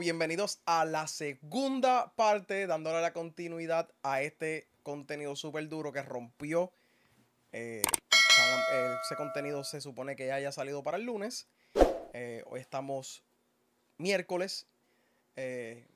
bienvenidos a la segunda parte, dándole la continuidad a este contenido súper duro que rompió. Eh, eh, ese contenido se supone que ya haya salido para el lunes. Eh, hoy estamos miércoles.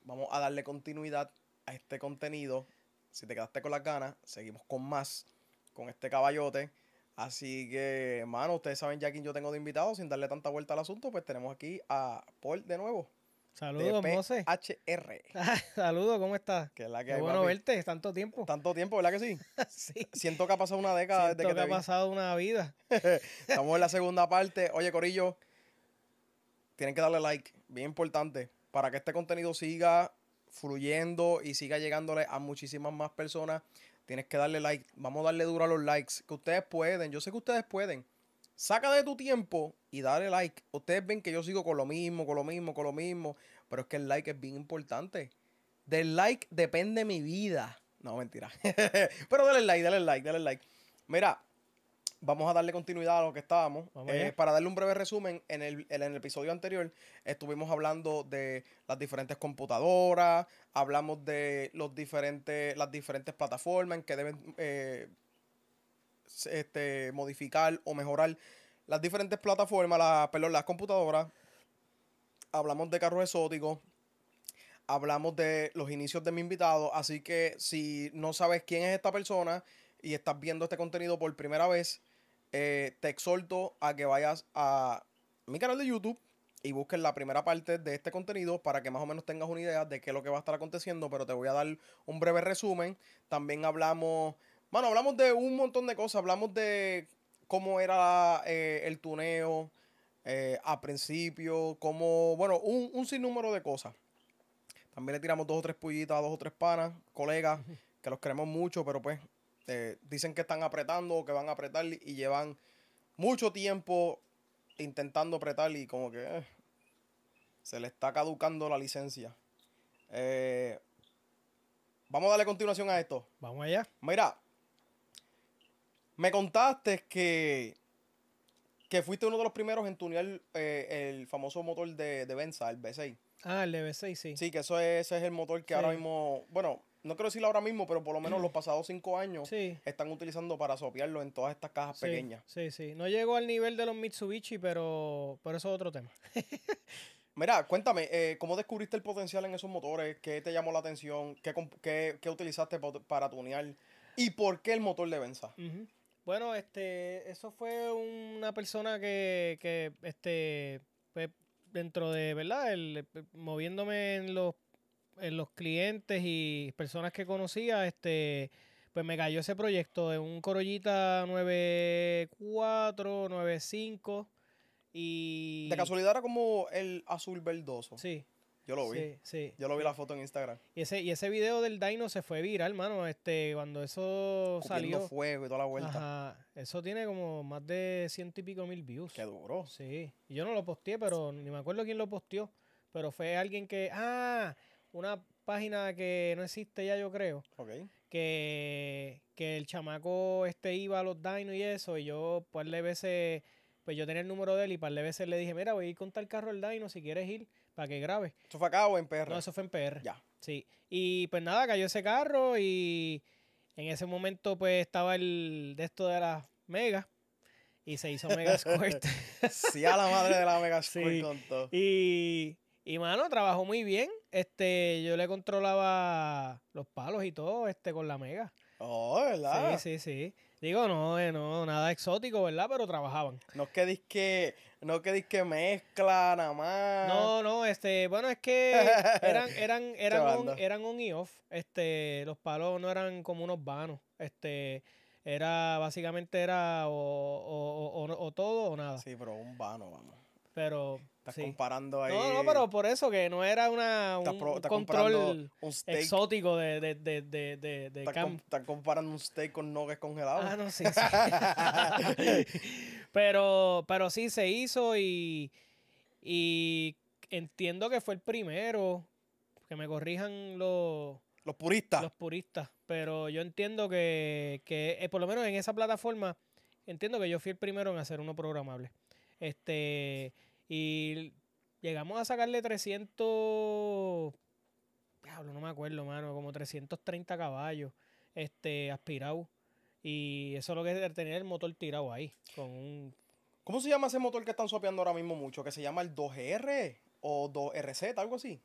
vamos a darle continuidad a este contenido. Si te quedaste con las ganas, seguimos con más, con este caballote. Así que, mano, ustedes saben ya quién yo tengo de invitado. Sin darle tanta vuelta al asunto, pues tenemos aquí a Paul de nuevo. Saludos, Mose. HR. Saludos, ¿cómo estás? Que la que bueno verte, tanto tiempo. Tanto tiempo, ¿verdad que sí? sí. Siento que ha pasado una década desde que, que te ha pasado una vida. Estamos en la segunda parte. Oye, Corillo, tienen que darle like, bien importante, para que este contenido siga fluyendo y siga llegándole a muchísimas más personas. Tienes que darle like. Vamos a darle duro a los likes, que ustedes pueden. Yo sé que ustedes pueden. Saca de tu tiempo y dale like. Ustedes ven que yo sigo con lo mismo, con lo mismo, con lo mismo. Pero es que el like es bien importante. Del like depende mi vida. No, mentira. pero dale like, dale like, dale like. Mira, vamos a darle continuidad a lo que estábamos. Eh, para darle un breve resumen, en el, episodio anterior estuvimos hablando de las diferentes computadoras, hablamos de los diferentes, las diferentes plataformas en que deben eh, este, modificar o mejorar las diferentes plataformas, la, perdón, las computadoras. Hablamos de carros exóticos. Hablamos de los inicios de mi invitado. Así que si no sabes quién es esta persona y estás viendo este contenido por primera vez, eh, te exhorto a que vayas a mi canal de YouTube y busques la primera parte de este contenido para que más o menos tengas una idea de qué es lo que va a estar aconteciendo, pero te voy a dar un breve resumen. También hablamos bueno, hablamos de un montón de cosas. Hablamos de cómo era eh, el tuneo eh, a principio, cómo, bueno, un, sinnúmero de cosas. También le tiramos dos o tres pullitas, dos o tres panas, colegas, que los queremos mucho, pero pues eh, dicen que están apretando o que van a apretar y llevan mucho tiempo intentando apretar y como que eh, se le está caducando la licencia. vamos a darle continuación a esto. Vamos allá. Mira, me contaste que, que fuiste uno de los primeros en tunear eh, el famoso motor de, de Benza, el b 6 Ah, el V6, sí. Sí, que eso es, ese es el motor que ahora mismo, bueno, no quiero decirlo ahora mismo, pero por lo menos los pasados cinco años están utilizando para sopearlo en todas estas cajas pequeñas. Sí, sí. No llegó al nivel de los Mitsubishi, pero, pero eso es otro tema. Mira, cuéntame, eh, ¿cómo descubriste el potencial en esos motores? ¿Qué te llamó la atención? ¿Qué, qué, utilizaste para tunear? ¿Y por qué el motor de Benza? Bueno, este, eso fue una persona que, que este, pues, dentro de, ¿verdad? El, moviéndome en los, en los clientes y personas que conocía, este, pues me cayó ese proyecto de un Corollita 94, 95 y... De casualidad era como el azul verdoso. Sí. Yo lo vi. Yo lo vi la foto en Instagram. Y ese, y ese video del Dino se fue viral, hermano. Este, cuando eso salió. salió. fuego y toda la vuelta. Eso tiene como más de ciento y pico mil views. Qué duro. Sí. yo no lo posteé, pero ni me acuerdo quién lo posteó. Pero fue alguien que. Ah, una página que no existe ya, yo creo. Ok. Que, que el chamaco este iba a los Dino y eso. Y yo, pues le veces. Pues yo tenía el número de él y par de veces le dije, mira, voy a ir con tal carro al Dino si quieres ir para que grabe. ¿Eso fue acá o en PR? No, eso fue en PR. Ya. Sí. Y pues nada, cayó ese carro y en ese momento pues estaba el de esto de la Mega y se hizo Mega Squirt. sí, a la madre de la Mega sí. Y, mano, trabajó muy bien. Este, yo le controlaba los palos y todo, este, con la Mega. Oh, ¿verdad? Sí, sí, sí. Digo, no, eh, no, nada exótico, ¿verdad? Pero trabajaban. No es que que no que que mezcla nada más. No, no, este, bueno, es que eran, eran, eran, un eran on y off. Este, los palos no eran como unos vanos. Este, era, básicamente era o, o todo o nada. Sí, pero un vano, vamos. Pero Estás comparando ahí. No, no, pero por eso que no era una, un, control exótico de, de, de, de, estás comparando un steak con nuggets congelados. Ah, no, sí, sí. pero, pero sí, se hizo y, entiendo que fue el primero. Que me corrijan los... Los puristas. Los puristas. Pero yo entiendo que, que eh, por lo menos en esa plataforma, entiendo que yo fui el primero en hacer uno programable. Este... Y llegamos a sacarle 300. Diablo, no me acuerdo, mano. Como 330 caballos este, aspirado. Y eso es lo que es tener el motor tirado ahí. ¿Cómo se llama ese motor que están sopeando ahora mismo mucho? Que se llama el 2GR o 2RZ, algo así.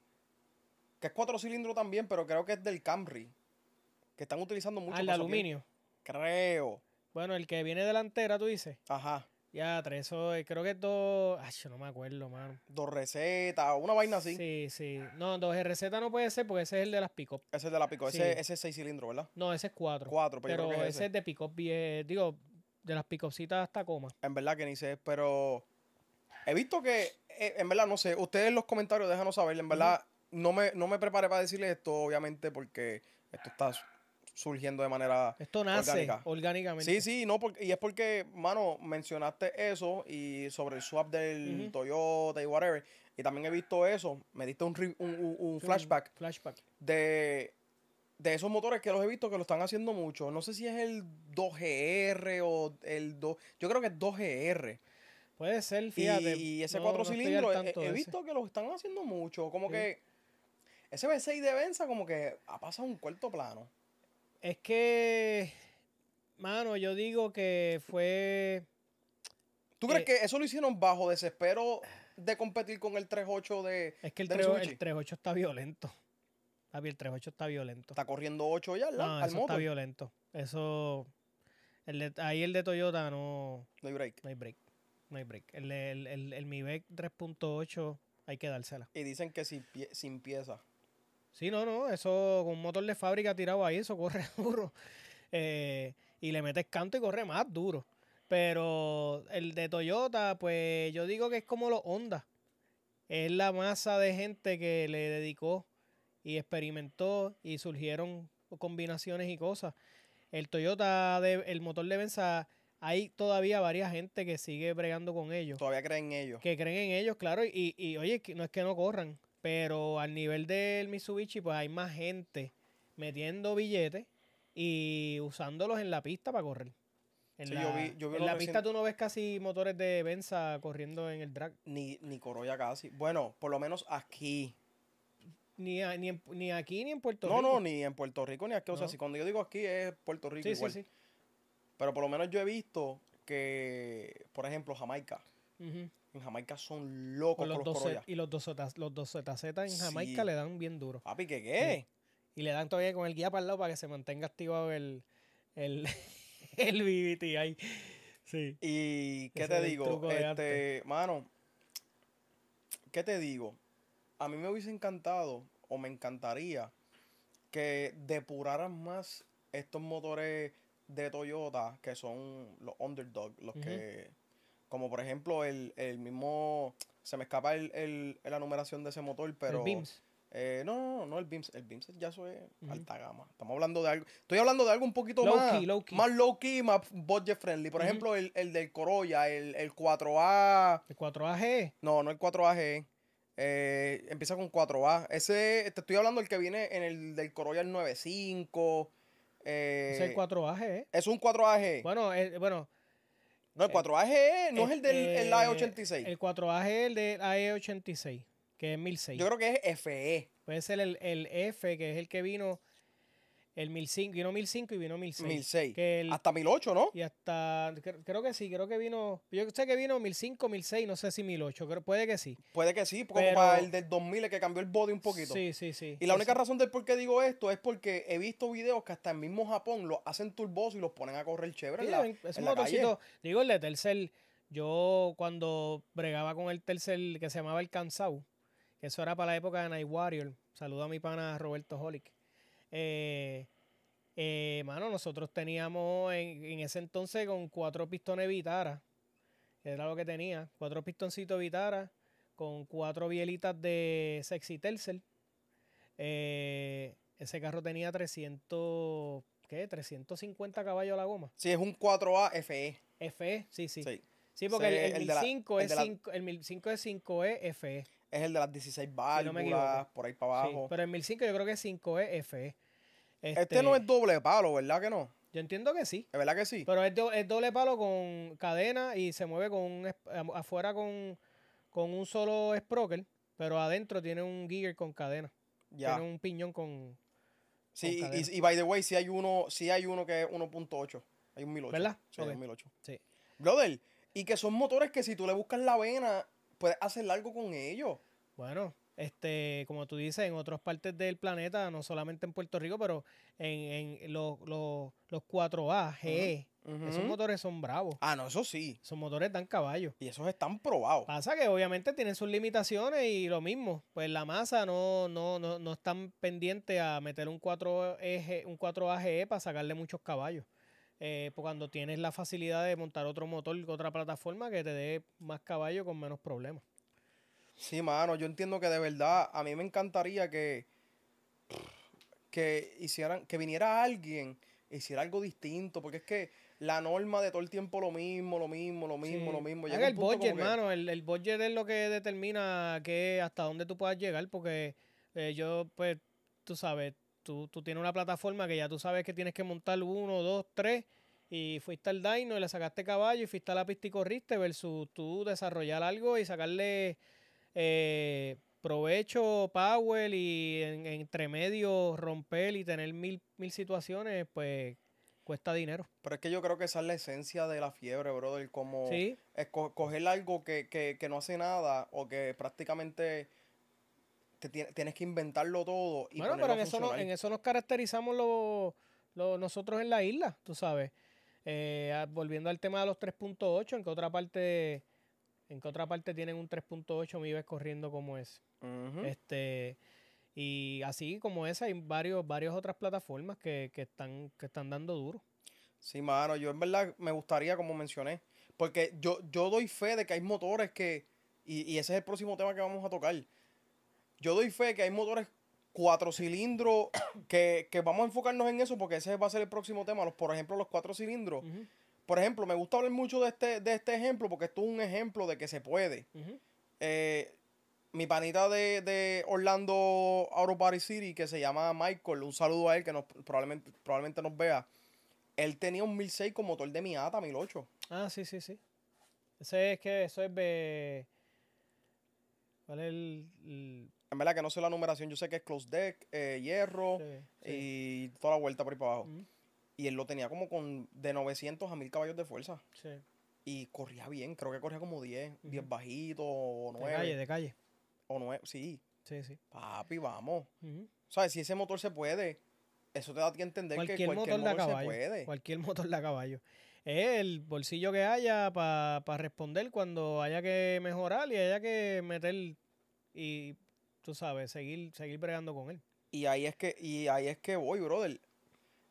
Que es cuatro cilindros también, pero creo que es del Camry. Que están utilizando mucho. Al ah, el aluminio. Creo. Bueno, el que viene delantera, tú dices. Ajá. Ya, tres, o eh, creo que es dos. Ay, yo no me acuerdo, mano. Dos recetas, una vaina así. Sí, sí. No, dos recetas no puede ser porque ese es el de las pick-up. Ese es de la pick ese, ese, es seis cilindros, ¿verdad? No, ese es cuatro. Cuatro, pues pero, que ese. es de pick-up, digo, de las pick hasta coma. En verdad que ni sé, pero he visto que, eh, en verdad, no sé, ustedes en los comentarios déjanos saber, en verdad, no, me, no me preparé para decirles esto, obviamente, porque esto está surgiendo de manera Esto nace orgánica. orgánicamente. Sí, sí, no, porque, y es porque, mano, mencionaste eso y sobre el swap del Toyota y whatever, y también he visto eso, me diste un, un, un, flashback. De, de esos motores que los he visto que lo están haciendo mucho. No sé si es el 2GR o el 2, yo creo que es 2GR. Puede ser, Y, ese 4 cuatro cilindros, he, visto que lo están haciendo mucho. Como que ese V6 de Benza como que ha pasado un cuarto plano. Es que, mano, yo digo que fue... ¿Tú crees eh, que eso lo hicieron bajo desespero de competir con el 3.8 de Es que el, 3.8 está violento. el 3.8 está violento. Está corriendo 8 ya no, al eso está violento. Eso... ahí el de Toyota no... No hay break. No hay break. No hay break. El, el, el, 3.8 hay que dársela. Y dicen que si pie, sin pieza. Sí, no, no, eso con un motor de fábrica tirado ahí, eso corre duro. Eh, y le metes canto y corre más duro. Pero el de Toyota, pues yo digo que es como los Honda. Es la masa de gente que le dedicó y experimentó y surgieron combinaciones y cosas. El Toyota, el motor de Benza, hay todavía varias gente que sigue bregando con ellos. Todavía creen en ellos. Que creen en ellos, claro. y oye, no es que no corran. Pero al nivel del Mitsubishi, pues hay más gente metiendo billetes y usándolos en la pista para correr. En la, pista tú no ves casi motores de Benza corriendo en el drag. Ni, ni Corolla casi. Bueno, por lo menos aquí. Ni, aquí ni en Puerto Rico. No, no, ni en Puerto Rico ni aquí. O sea, si cuando yo digo aquí es Puerto Rico sí, igual. Sí, Pero por lo menos yo he visto que, por ejemplo, Jamaica en Jamaica son locos los Y los dos, los ZZ en Jamaica le dan bien duro. Papi, ¿qué qué? Y le dan todavía con el guía para el lado para que se mantenga activado el, el, el BBT ahí. Sí. ¿Y qué te digo? Este, mano, ¿qué te digo? A mí me hubiese encantado o me encantaría que depuraran más estos motores de Toyota que son los underdog, los que como por ejemplo el, mismo... Se me escapa el, la numeración de ese motor, pero... El BIMS. Eh, no, no, no, el BIMS. El BIMS ya eso es alta gama. Estamos hablando de algo. Estoy hablando de algo un poquito más. Key, low key. Más low key, más budget friendly. Por ejemplo, el, del Corolla, el, 4A. ¿El 4AG? No, no el 4AG. Eh, empieza con 4A. Ese, te estoy hablando del que viene en el del Corolla el 95. Eh, eh, es el 4AG. Es un 4AG. Bueno, eh, bueno, no, el 4AGE eh, no es el del AE86. El 4 age es el del e, AE86, que es 1006. Yo creo que es FE. Puede ser el, el F, que es el que vino el 1005, vino 1005 y vino 1006. 1006. Que el, hasta 1008, ¿no? Y hasta, creo que sí, creo que vino, yo sé que vino 1005, 1006, no sé si 1008, creo, puede que sí. Puede que sí, como para el del 2000 que cambió el body un poquito. Sí, sí, sí. Y la única razón del por qué digo esto es porque he visto videos que hasta el mismo Japón los hacen turbos y los ponen a correr chévere. es un la digo, el de Tercel, yo cuando bregaba con el telcel que se llamaba el Kansau, que eso era para la época de Night Warrior, saludo a mi pana Roberto Holick eh, eh nosotros teníamos en, ese entonces con cuatro pistones Vitara, era lo que tenía, cuatro pistoncitos Vitara, con cuatro bielitas de Sexy Tercel eh, ese carro tenía 300, ¿qué? 350 caballos a la goma. Sí, es un 4A FE. FE, sí, sí. Sí, porque el, el, 5, el es 5E FE es el de las 16 válvulas, por ahí para abajo. pero el 1005 yo creo que es 5 Este, ¿eh? este, no es este, doble palo, ¿verdad que no? Yo entiendo que sí. ¿Es verdad que sí? Pero es, doble palo con cadena y se mueve con afuera con, un solo sprocket, pero adentro tiene un gear con cadena. Ya. Tiene un piñón con. Sí, y, by the way, si hay uno, si hay uno que es 1.8. Hay un 1008. ¿Verdad? Sí, un 1008. Sí. Brother, y que son motores que si tú le buscas la vena, puedes hacer algo con ellos. Bueno, este, como tú dices, en otras partes del planeta, no solamente en Puerto Rico, pero en, los, 4A, GE, esos motores son bravos. Ah, no, eso sí. son motores dan caballo. Y esos están probados. Pasa que obviamente tienen sus limitaciones y lo mismo, pues la masa no, no, no, están pendiente a meter un 4 e, un 4 e para sacarle muchos caballos. Eh, pues, cuando tienes la facilidad de montar otro motor, otra plataforma que te dé más caballo con menos problemas. Sí, mano, yo entiendo que de verdad a mí me encantaría que, que hicieran, que viniera alguien, hiciera algo distinto, porque es que la norma de todo el tiempo lo mismo, lo mismo, lo mismo, lo mismo. Llega el budget, hermano, el, el, es lo que determina que hasta dónde tú puedas llegar, porque eh, yo, pues, tú sabes, tú, tú tienes una plataforma que ya tú sabes que tienes que montar uno, dos, tres, y fuiste al dyno y le sacaste caballo y fuiste a la pista y corriste, versus tú desarrollar algo y sacarle eh, provecho, power y entre medio romper y tener mil, mil situaciones, pues cuesta dinero. Pero es que yo creo que esa es la esencia de la fiebre, brother. Como ¿Sí? escoger algo que, que, que, no hace nada o que prácticamente tienes que inventarlo todo. Y bueno, pero en eso, en eso nos caracterizamos lo, nosotros en la isla, tú sabes. Eh, ah, volviendo al tema de los 3.8, ¿en que otra parte, en que otra parte tienen un 3.8 Mibes corriendo como ese? Este y así como esa hay varios, varias otras plataformas que, están, que están dando duro. Sí, mano, yo en verdad me gustaría, como mencioné, porque yo, yo doy fe de que hay motores que, y ese es el próximo tema que vamos a tocar, yo doy fe que hay motores cuatro cilindros que, vamos a enfocarnos en eso porque ese va a ser el próximo tema. Los, por ejemplo, los cuatro cilindros. Por ejemplo, me gusta hablar mucho de este, de este ejemplo porque esto es un ejemplo de que se puede. Eh, mi panita de, Orlando Auto Party City, que se llama Michael, un saludo a él que nos, probablemente, probablemente nos vea. Él tenía un 1006 con motor de Miata 1008. Ah, sí, sí, sí. Ese es que eso es de... ¿Cuál es el en verdad que no sé la numeración, yo sé que es close deck, eh, hierro y toda la vuelta por ahí para abajo. Y él lo tenía como con de 900 a 1000 caballos de fuerza. Sí. Y corría bien, creo que corría como 10, 10 bajitos o 9. De calle, de calle. O 9, sí. Sí, sí. Papi, vamos. O sea, si ese motor se puede, eso te da que entender que cualquier motor, caballo, puede. Cualquier motor de caballo. Es el bolsillo que haya para responder cuando haya que mejorar y haya que meter y tú sabes, seguir, seguir bregando con él. Y ahí es que, y ahí es que voy, brother.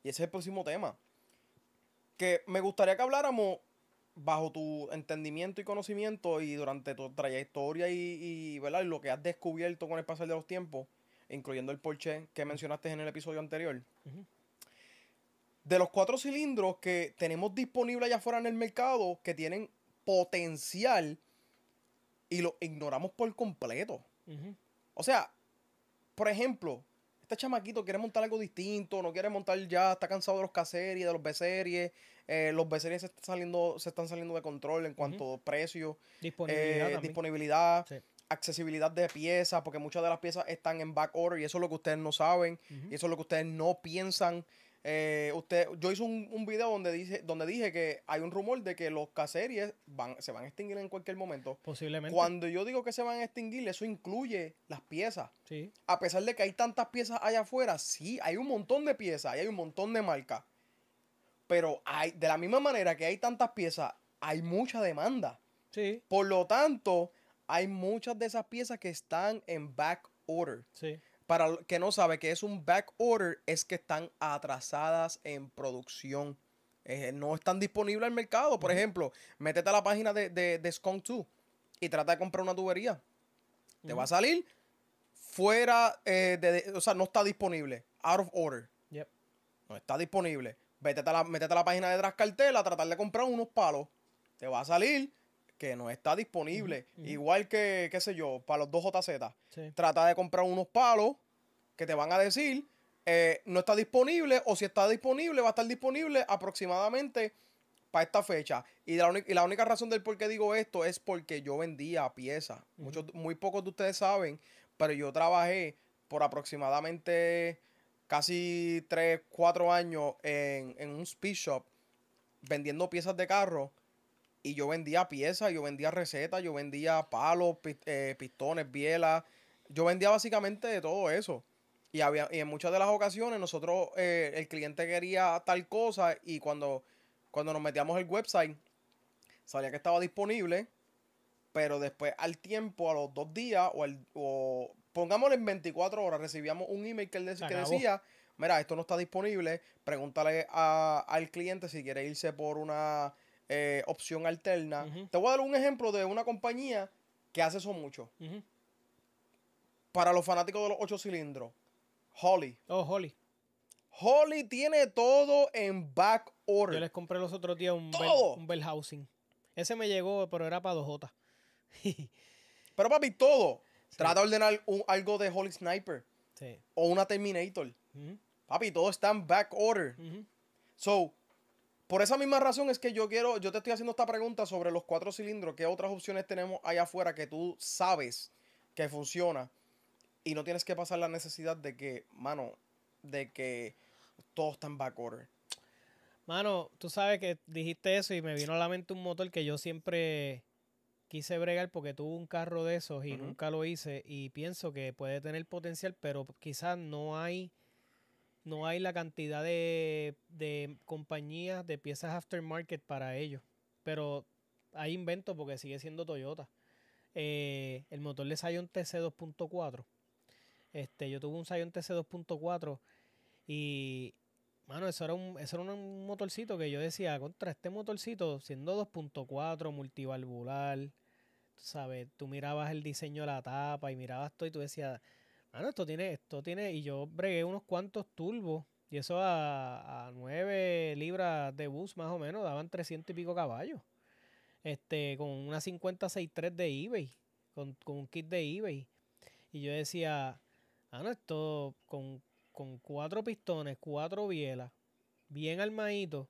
Y ese es el próximo tema. Que me gustaría que habláramos bajo tu entendimiento y conocimiento y durante tu trayectoria y, ¿verdad? lo que has descubierto con el pasar de los tiempos, incluyendo el Porsche que mencionaste en el episodio anterior. De los cuatro cilindros que tenemos disponibles allá afuera en el mercado que tienen potencial y lo ignoramos por completo. O sea, por ejemplo, este chamaquito quiere montar algo distinto, no quiere montar ya, está cansado de los K-Series, de los B-series. Eh, los B-series se, están saliendo, se están saliendo de control en cuanto a precio, disponibilidad, eh, accesibilidad de piezas, porque muchas de las piezas están en back order y eso es lo que ustedes no saben, y eso es lo que ustedes no piensan. Eh, usted, yo hice un, un, video donde dice donde dije que hay un rumor de que los caseries van, se van a extinguir en cualquier momento. Posiblemente. Cuando yo digo que se van a extinguir, eso incluye las piezas. Sí. A pesar de que hay tantas piezas allá afuera, sí, hay un montón de piezas y hay un montón de marcas. Pero hay, de la misma manera que hay tantas piezas, hay mucha demanda. Sí. Por lo tanto, hay muchas de esas piezas que están en back order. Sí. Para el que no sabe que es un back order, es que están atrasadas en producción. Eh, no están disponibles al mercado. Por ejemplo, métete a la página de, de, Skunk 2 y trata de comprar una tubería. Te va a salir fuera eh, de, O sea, no está disponible. Out of order. No está disponible. la, métete a la página de Trascartela a tratar de comprar unos palos. Te va a salir que no está disponible. Igual que, qué sé yo, para los dos JZ. Trata de comprar unos palos que te van a decir eh, no está disponible o si está disponible, va a estar disponible aproximadamente para esta fecha. Y la, única razón del por qué digo esto es porque yo vendía piezas. Muchos, muy pocos de ustedes saben, pero yo trabajé por aproximadamente casi 3, 4 años en, en un speed shop vendiendo piezas de carro y yo vendía piezas, yo vendía recetas, yo vendía palos, eh, pistones, bielas. Yo vendía básicamente de todo eso. Y, había, en muchas de las ocasiones nosotros, eh, el cliente quería tal cosa y cuando, cuando nos metíamos el website, sabía que estaba disponible, pero después al tiempo, a los dos días, o, el, o pongámosle en 24 horas, recibíamos un email que, él decía, mira, esto no está disponible, pregúntale al cliente si quiere irse por una eh, opción alterna. Te voy a dar un ejemplo de una compañía que hace eso mucho. Para los fanáticos de los ocho cilindros, Holly. Oh, Holly. Holly tiene todo en back order. Yo les compré los otros días un, Bell, housing. Ese me llegó, pero era para 2J. pero papi, todo. Trata de ordenar algo de Holly Sniper. O una Terminator. Papi, todo está en back order. So, por esa misma razón es que yo quiero, yo te estoy haciendo esta pregunta sobre los cuatro cilindros, qué otras opciones tenemos allá afuera que tú sabes que funciona y no tienes que pasar la necesidad de que, mano, de que todo está en backorder. Mano, tú sabes que dijiste eso y me vino a la mente un motor que yo siempre quise bregar porque tuve un carro de esos y nunca lo hice y pienso que puede tener potencial, pero quizás no hay no hay la cantidad de, de compañías de piezas aftermarket para ellos. Pero hay invento porque sigue siendo Toyota. Eh, el motor de Sion TC 2.4. Este, yo tuve un Sion TC 2.4 y, mano, eso era, un, eso era un motorcito que yo decía, contra este motorcito, siendo 2.4, multivalvular, sabes, tú mirabas el diseño de la tapa y mirabas todo y tú decías, Ah, no, esto tiene, esto tiene, y yo bregué unos cuantos turbos, y eso a, a 9 libras de bus más o menos, daban 300 y pico caballos. Este, con una 56.3 de eBay, con, un kit de eBay. Y yo decía, ah, no, esto con, cuatro pistones, cuatro bielas, bien armadito,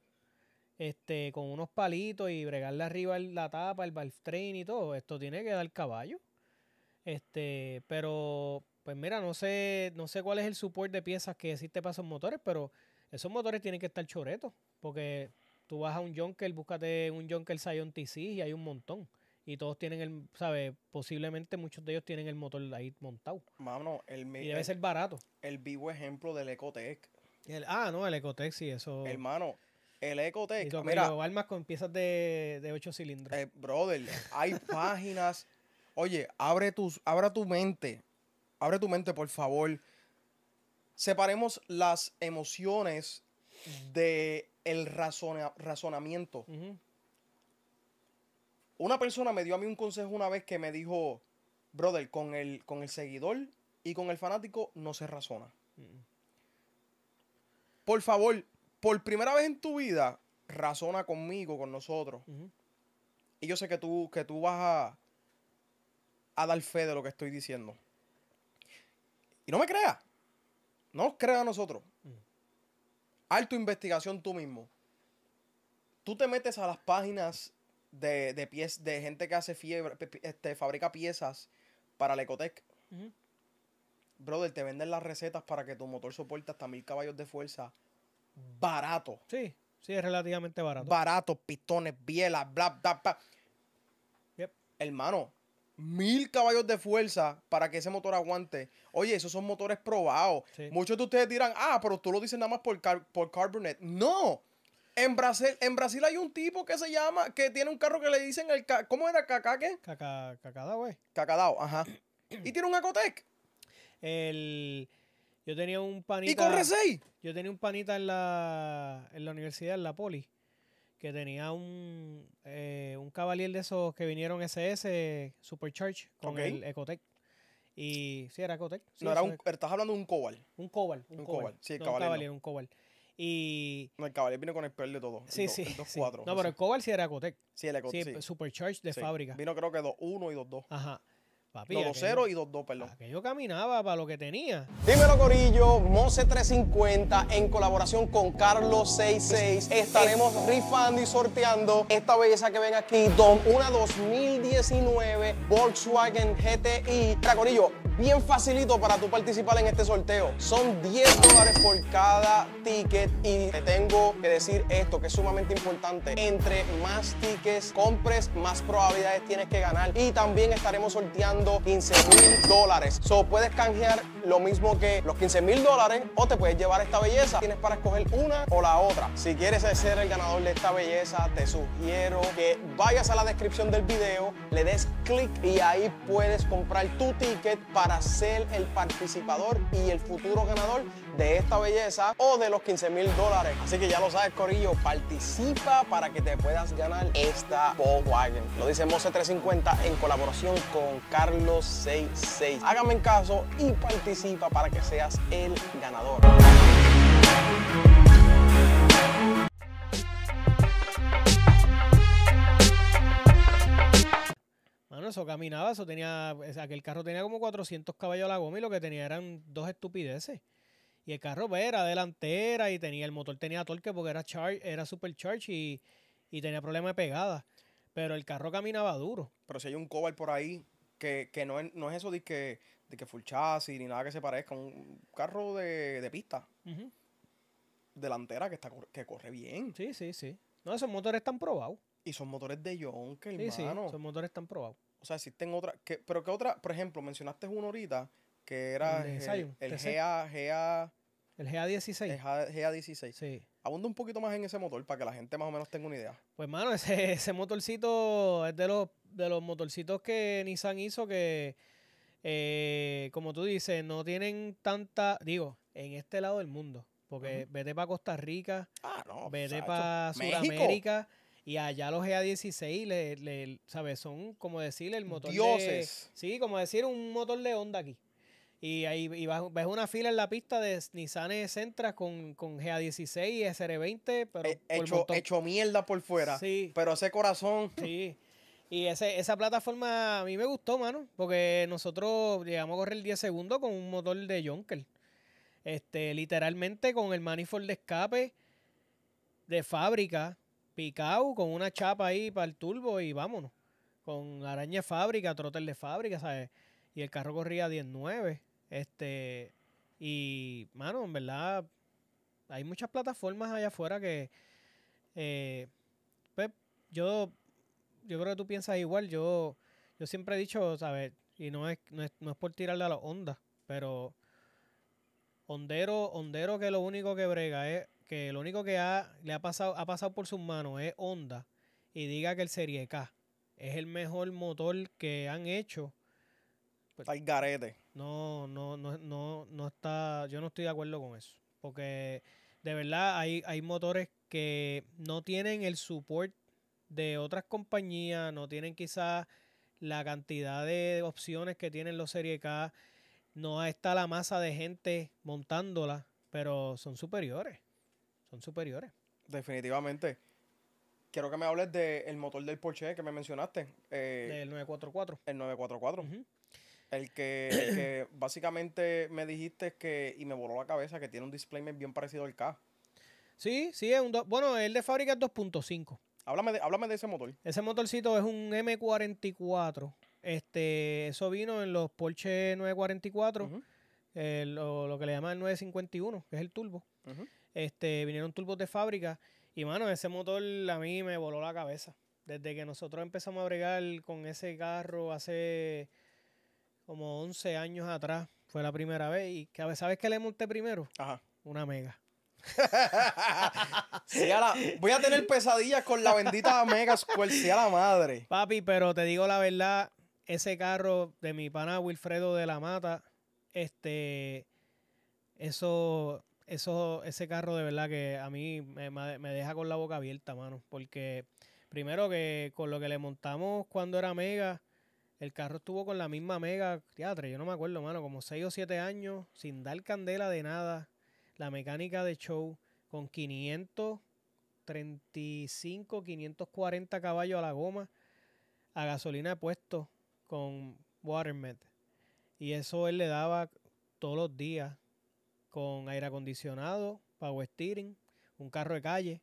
este, con unos palitos y bregarle arriba la tapa, el valve y todo, esto tiene que dar caballo. Este, pero pues mira, no sé, no sé cuál es el support de piezas que existe para esos motores, pero esos motores tienen que estar choretos. Porque tú vas a un Junker, búscate un Junker Scion TC y hay un montón. Y todos tienen el, ¿sabes? Posiblemente muchos de ellos tienen el motor ahí montado. Mano, el Y debe ser barato. El vivo ejemplo del Ecotec. ah, no, el Ecotec sí, eso. Hermano, el Ecotec. Y mira, armas con piezas de, de cilindros. Eh, brother, hay páginas. Oye, abre tus, abra tu mente abre tu mente, por favor. Separemos las emociones de razonamiento. Una persona me dio a mí un consejo una vez que me dijo, brother, con el, con el seguidor y con el fanático no se razona. Por favor, por primera vez en tu vida, razona conmigo, con nosotros. Y yo sé que tú, que tú vas a dar fe de lo que estoy diciendo. Y no me creas. No nos creas a nosotros. Haz tu investigación tú mismo. Tú te metes a las páginas de, de, de gente que hace fiebre, este, fabrica piezas para la Ecotec. Brother, te venden las recetas para que tu motor soporte hasta mil caballos de fuerza. Barato. Sí, sí, es relativamente barato. Barato, pistones, bielas, bla, bla, bla. Hermano, mil caballos de fuerza para que ese motor aguante. Oye, esos son motores probados. Muchos de ustedes dirán, ah, pero tú lo dices nada más por, por Carbonet. No. En Brasil, en Brasil hay un tipo que se llama, que tiene un carro que le dicen el... ¿Cómo era? ¿Cacaque? Caca, cacadao, güey. Eh. Cacadao, ajá. y tiene un Acotec. Yo tenía un panita... ¿Y corre 6? Yo tenía un panita en la, en la universidad, en la poli que tenía un, eh, un Cavalier de esos que vinieron SS Supercharge con el Ecotec. Y sí, era Ecotec. no, era un, estás hablando de un Cobalt. Un Cobalt. Un, Cobal. Sí, el no, Un caballero, un Cobalt. Y... No, el caballero vino con el peor de todo. Sí, sí. el 2, no, pero el Cobalt sí era Ecotec. Sí, el Ecotec. Sí, Supercharge de fábrica. Vino creo que 1 y 2-2. Ajá. Papi, 2-0 y 2-2, perdón. yo caminaba para lo que tenía. Dímelo, Corillo. Mose 350 en colaboración con Carlos 66. Estaremos rifando y sorteando esta belleza que ven aquí. Don una 2019 Volkswagen GTI. Mira, Corillo, bien facilito para tú participar en este sorteo. Son 10 dólares por cada ticket y te tengo que decir esto que es sumamente importante. Entre más tickets compres, más probabilidades tienes que ganar. Y también estaremos sorteando 15 mil dólares. So, puedes canjear lo mismo que los 15 mil dólares o te puedes llevar esta belleza. Tienes para escoger una o la otra. Si quieres ser el ganador de esta belleza, te sugiero que vayas a la descripción del video, le des clic y ahí puedes comprar tu ticket para ser el participador y el futuro ganador de esta belleza o de los 15 mil dólares. Así que ya lo sabes, Corillo, participa para que te puedas ganar esta Volkswagen. Lo dice Mose350 en colaboración con Carlos 66. Hágame en caso y participa para que seas el ganador. Bueno, eso caminaba, eso tenía, o que el carro tenía como 400 caballos a la goma y lo que tenía eran dos estupideces. Y el carro pues, era delantera y tenía el motor tenía torque porque era charge, era supercharge y, y tenía problemas de pegada. Pero el carro caminaba duro. Pero si hay un cobalt por ahí que, no, no es eso de que de que full chasis ni nada que se parezca. Un carro de, pista. Delantera que, está, que corre bien. Sí, sí, sí. No, esos motores están probados. Y son motores de Jonker, sí, hermano. Sí, esos motores están probados. O sea, existen otras. Que, pero ¿qué otra, por ejemplo, mencionaste uno ahorita que era el, GA, El GA16. El GA16. Sí. Abunda un poquito más en ese motor para que la gente más o menos tenga una idea. Pues, mano, ese, motorcito es de los, de los motorcitos que Nissan hizo que eh, como tú dices, no tienen tanta, digo, en este lado del mundo. Porque vete para Costa Rica, ah, vete para Sudamérica. Y allá los ga e 16 ¿sabes? Son como decirle el motor Dioses. De, sí, como decir un motor de onda aquí. Y ahí ves una fila en la pista de Nissan Sentra con, con GA16 e y SR20, pero... hecho, hecho, mierda por fuera, pero ese corazón... Sí. Y esa plataforma a mí me gustó, mano, porque nosotros llegamos a correr 10 segundos con un motor de Jonker. Este, literalmente con el manifold de escape de fábrica, picado, con una chapa ahí para el turbo y vámonos. Con araña de fábrica, trotel de fábrica, ¿sabes? Y el carro corría 19. Este, y, mano, en verdad, hay muchas plataformas allá afuera que, eh, pues, yo yo creo que tú piensas igual. Yo, yo siempre he dicho, ver, Y no es, no es, no es por tirarle a la onda pero Hondero, Hondero que lo único que brega es que lo único que ha, le ha pasado, ha pasado por sus manos es Honda y diga que el Serie K es el mejor motor que han hecho. Pues está garete. No, no, no, no, no está. Yo no estoy de acuerdo con eso. Porque de verdad hay, hay motores que no tienen el support de otras compañías, no tienen quizás la cantidad de opciones que tienen los Serie K, no está la masa de gente montándola, pero son superiores, son superiores. Definitivamente. Quiero que me hables del motor del Porsche que me mencionaste. Eh, el 944. El 944. El que, básicamente me dijiste que, y me voló la cabeza, que tiene un display bien parecido al K. Sí, sí, es un bueno, el de fábrica es 2.5. Háblame de, ese motor. Ese motorcito es un M44. Este, eso vino en los Porsche 944, eh, lo, que le llaman el 951, que es el turbo. Este, vinieron turbos de fábrica y mano, ese motor a mí me voló la cabeza. Desde que nosotros empezamos a bregar con ese carro hace como 11 años atrás, fue la primera vez y ¿sabes qué le monté primero? Ajá. Una mega voy a tener pesadillas con la bendita Mega Square, la madre. Papi, pero te digo la verdad, ese carro de mi pana Wilfredo de la Mata, este, eso, eso, ese carro de verdad que a mí me, deja con la boca abierta, mano, porque primero que con lo que le montamos cuando era Mega, el carro estuvo con la misma Mega, teatro, yo no me acuerdo, mano, como 6 o 7 años, sin dar candela de nada la mecánica de show con 535, 540 caballos a la goma, a gasolina de puesto con Watermed. Y eso él le daba todos los días con aire acondicionado, power steering, un carro de calle.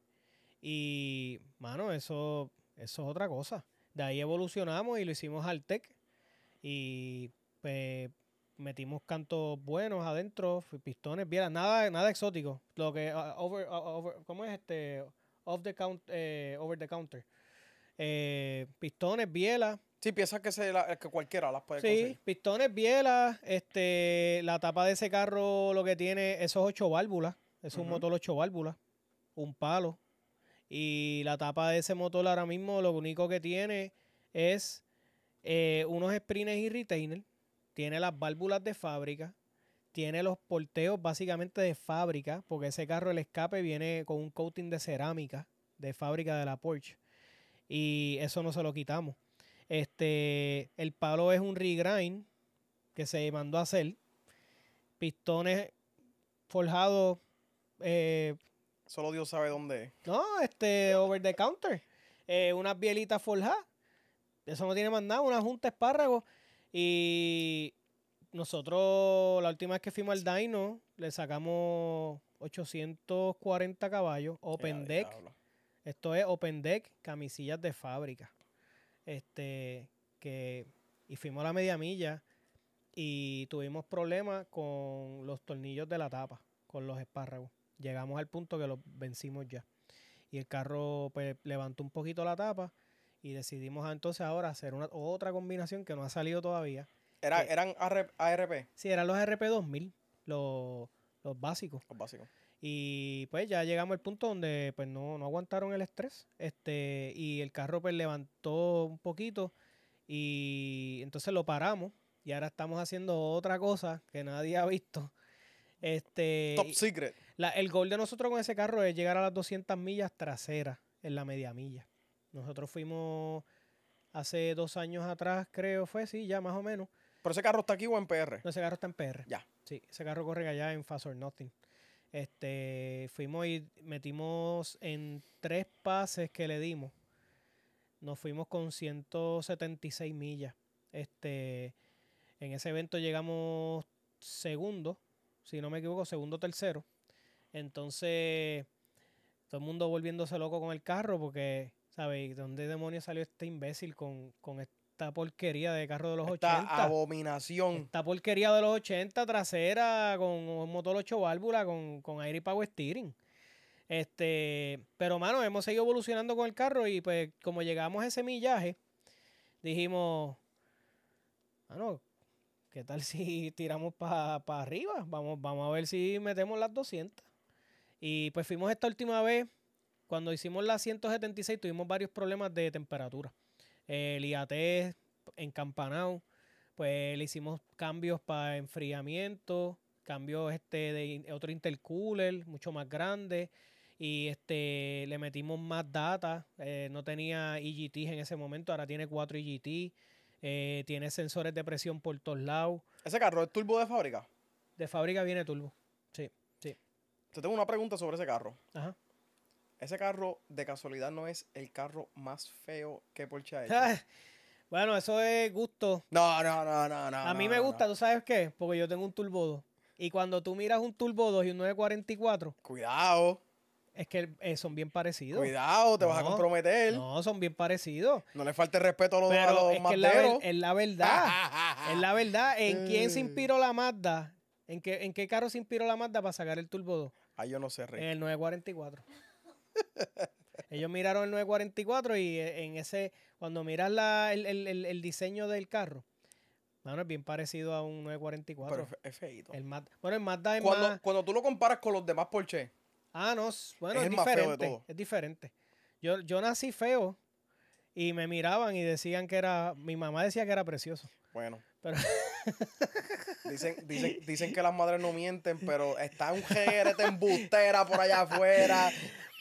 Y, mano, eso, eso es otra cosa. De ahí evolucionamos y lo hicimos al tech. Y pues metimos cantos buenos adentro, pistones, bielas, nada, nada exótico. Lo que ah, ah, ¿cómo es este? the eh, over the counter. Eh, pistones, bielas. Sí, piezas que, se cualquiera las puede sí, pistones, bielas, este, la tapa de ese carro lo que tiene, esos ocho válvulas, es un motor ocho válvulas, un palo. Y la tapa de ese motor ahora mismo lo único que tiene es eh, unos sprints y retainer tiene las válvulas de fábrica, tiene los porteos básicamente de fábrica, porque ese carro, el escape, viene con un coating de cerámica de fábrica de la Porsche. Y eso no se lo quitamos. Este, el palo es un regrind que se mandó a hacer. Pistones forjados. Eh, Solo Dios sabe dónde No, este, over the counter. Eh, unas bielitas forjadas. Eso no tiene más nada. Una junta espárragos. Y nosotros, la última vez que fuimos al Dino, le sacamos 840 caballos, Open Deck. Esto es Open Deck, camisillas de fábrica. Este, que, y fuimos a la media milla y tuvimos problemas con los tornillos de la tapa, con los espárragos. Llegamos al punto que los vencimos ya. Y el carro pues, levantó un poquito la tapa y decidimos entonces ahora hacer una, otra combinación que no ha salido todavía. Era, ¿Eran ARP? Sí, eran los ARP 2000, los, básicos. Los básicos. Y pues ya llegamos al punto donde pues no, no aguantaron el estrés. Este, y el carro pues levantó un poquito. Y entonces lo paramos. Y ahora estamos haciendo otra cosa que nadie ha visto. Este, Top secret. el gol de nosotros con ese carro es llegar a las 200 millas traseras en la media milla. Nosotros fuimos hace dos años atrás, creo fue, sí, ya más o menos. ¿Pero ese carro está aquí o en PR? No, ese carro está en PR. Ya. Sí, ese carro corre allá en Fast or Nothing. Este, fuimos y metimos en tres pases que le dimos. Nos fuimos con 176 millas. Este, en ese evento llegamos segundo, si no me equivoco, segundo o tercero. Entonces, todo el mundo volviéndose loco con el carro porque ¿Sabes? ¿Dónde demonios salió este imbécil con, esta porquería de carro de los 80? abominación. Esta porquería de los 80 trasera con un motor 8 válvula con, con aire y power steering. Este, pero mano, hemos seguido evolucionando con el carro y pues como llegamos a ese millaje, dijimos, mano, ¿qué tal si tiramos para arriba? Vamos, vamos a ver si metemos las 200. Y pues fuimos esta última vez cuando hicimos la 176 tuvimos varios problemas de temperatura. El IAT encampanado, pues le hicimos cambios para enfriamiento, cambios este de otro intercooler mucho más grande y este le metimos más data, eh, no tenía EGT en ese momento, ahora tiene 4 EGT, eh, tiene sensores de presión por todos lados. ¿Ese carro es turbo de fábrica? De fábrica viene turbo, sí, sí. Te tengo una pregunta sobre ese carro. Ajá. Ese carro, de casualidad, no es el carro más feo que Porsche ha bueno, eso es gusto. No, no, no, no, no. A mí me gusta, ¿tú sabes qué? Porque yo tengo un Turbo 2. Y cuando tú miras un Turbo 2 y un 944... Cuidado. Es que eh, son bien parecidos. Cuidado, te vas a comprometer. No, son bien parecidos. No le falte respeto a los, dos a los es, la, verdad. es la verdad. ¿En quién se eh. inspiró la Mazda? ¿En qué, ¿En qué carro se inspiró la Mazda para sacar el Turbo 2? Ah, yo no sé, Rey. En el 944. Ellos miraron el 944 y eh, en ese, cuando miras el, diseño del carro, es bien parecido a un 944. Pero es feito. El bueno, el Mazda es cuando, Cuando tú lo comparas con los demás Porsche. Ah, no, bueno, es, diferente. Es diferente. Yo, yo nací feo y me miraban y decían que era, mi mamá decía que era precioso. Bueno. Dicen, dicen, que las madres no mienten, pero está un jerete embustera por allá afuera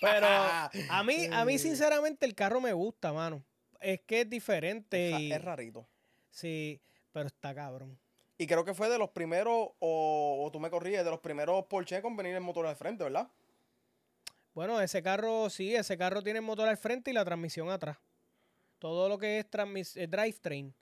pero a mí, a mí, eh. sinceramente, el carro me gusta, mano. Es que es diferente. Es, rarito. Sí, pero está cabrón. Y creo que fue de los primeros, o, tú me corríes, de los primeros Porsche con venir el motor al frente, ¿verdad? Bueno, ese carro, sí, ese carro tiene el motor al frente y la transmisión atrás. Todo lo que es drive eh, drivetrain.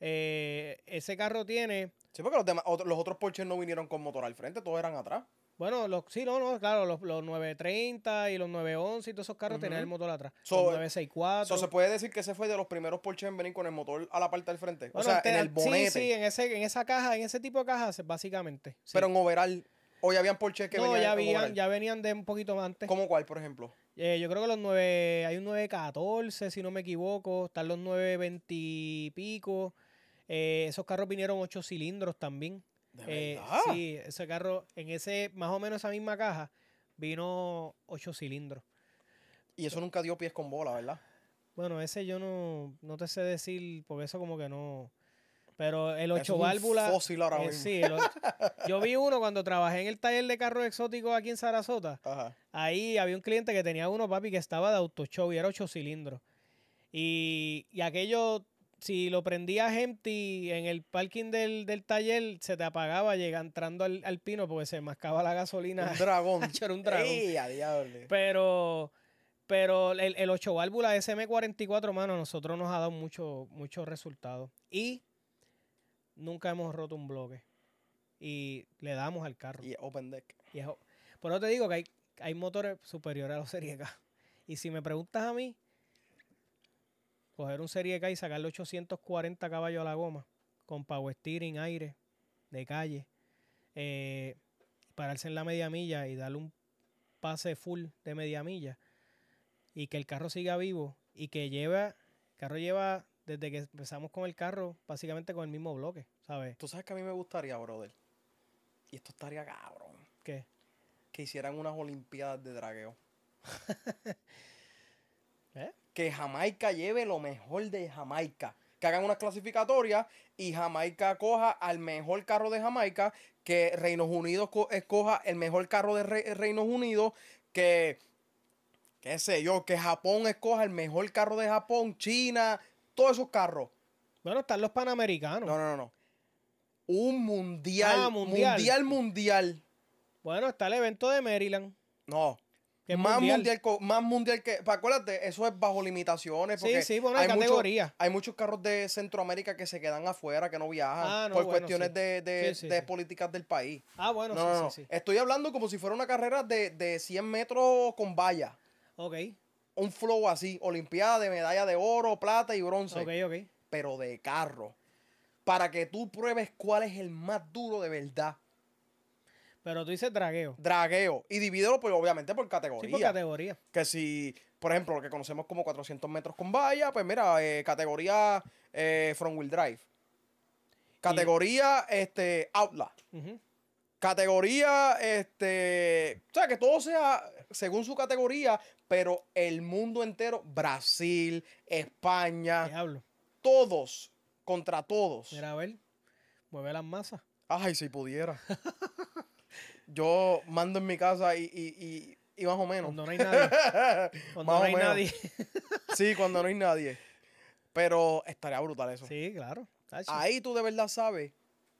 Eh, ese carro tiene. Sí, porque los, demás, los otros Porsche no vinieron con motor al frente, todos eran atrás. Bueno, los, sí, no, no, claro, los, los 930 y los 911 y todos esos carros tenían el motor atrás. So, los 964. Eh, Entonces se puede decir que ese fue de los primeros Porsche en venir con el motor a la parte del frente. o sea, en el bonete. Sí, sí, en, ese, esa caja, en ese tipo de cajas, básicamente. Pero en overall, o ya habían Porsche que no, ya, habían, ya venían de un poquito más antes. ¿Cómo cuál, por ejemplo? Eh, yo creo que los 9, hay un 914, si no me equivoco, están los 920 y pico. Eh, esos carros vinieron 8 cilindros también. Eh, sí, ese carro, en ese, más o menos esa misma caja, vino ocho cilindros. Y eso nunca dio pies con bola, ¿verdad? Bueno, ese yo no, no te sé decir, porque eso como que no. Pero el ocho válvula válvulas. Eh, sí, yo vi uno cuando trabajé en el taller de carros exóticos aquí en Sarasota. Ahí había un cliente que tenía uno, papi, que estaba de auto show y era ocho cilindros. Y, y aquello si lo prendías y en el parking del, taller, se te apagaba llega entrando al, pino porque se mascaba la gasolina. Un dragón. era un dragón. Sí, a Pero, pero el, el 8 válvula SM44, mano, a nosotros nos ha dado muchos resultados. Y nunca hemos roto un bloque. Y le damos al carro. Y open deck. Y es, por eso te digo que hay, hay motores superiores a los Serie K. Y si me preguntas a mí, coger un Serie K y sacarle 840 caballos a la goma con power steering, aire, de calle, eh, pararse en la media milla y darle un pase full de media milla y que el carro siga vivo y que lleva, el carro lleva desde que empezamos con el carro, básicamente con el mismo bloque, ¿sabes? Tú sabes que a mí me gustaría, brother. Y esto estaría cabrón. ¿Qué? Que hicieran unas olimpiadas de dragueo. ¿Eh? que Jamaica lleve lo mejor de Jamaica. Que hagan una clasificatoria y Jamaica coja al mejor carro de Jamaica, que Reino Unidos escoja el mejor carro de Reino Unido. que, qué sé yo, que Japón escoja el mejor carro de Japón, China, todos esos carros. Bueno, están los panamericanos. No, no, no. no. Un mundial, ah, mundial. Mundial, mundial. Bueno, está el evento de Maryland. No, más mundial. más mundial que. Acuérdate, eso es bajo limitaciones. sí, sí, por una hay categoría. hay muchos carros de Centroamérica que se quedan afuera, que no viajan. Ah, por cuestiones de, políticas del país. Ah, bueno, sí, sí, Estoy hablando como si fuera una carrera de, de 100 metros con valla. Ok. Un flow así: Olimpiada de medalla de oro, plata y bronce. Ok, ok. Pero de carro. Para que tú pruebes cuál es el más duro de verdad. Pero tú dices dragueo. Dragueo. Y divídelo, pues, obviamente, por categoría. Sí, por categoría. Que si, por ejemplo, lo que conocemos como 400 metros con valla, pues mira, eh, categoría eh, front wheel drive. Categoría este, outla Categoría, este. O sea, que todo sea según su categoría, pero el mundo entero, Brasil, España. Diablo. Todos contra todos. Mira, a ver, mueve las masas. Ay, si pudiera. yo mando en mi casa y, y, más o menos. Cuando no hay nadie. Cuando no hay nadie. sí, cuando no hay nadie. Pero estaría brutal eso. Sí, claro. Ahí tú de verdad sabes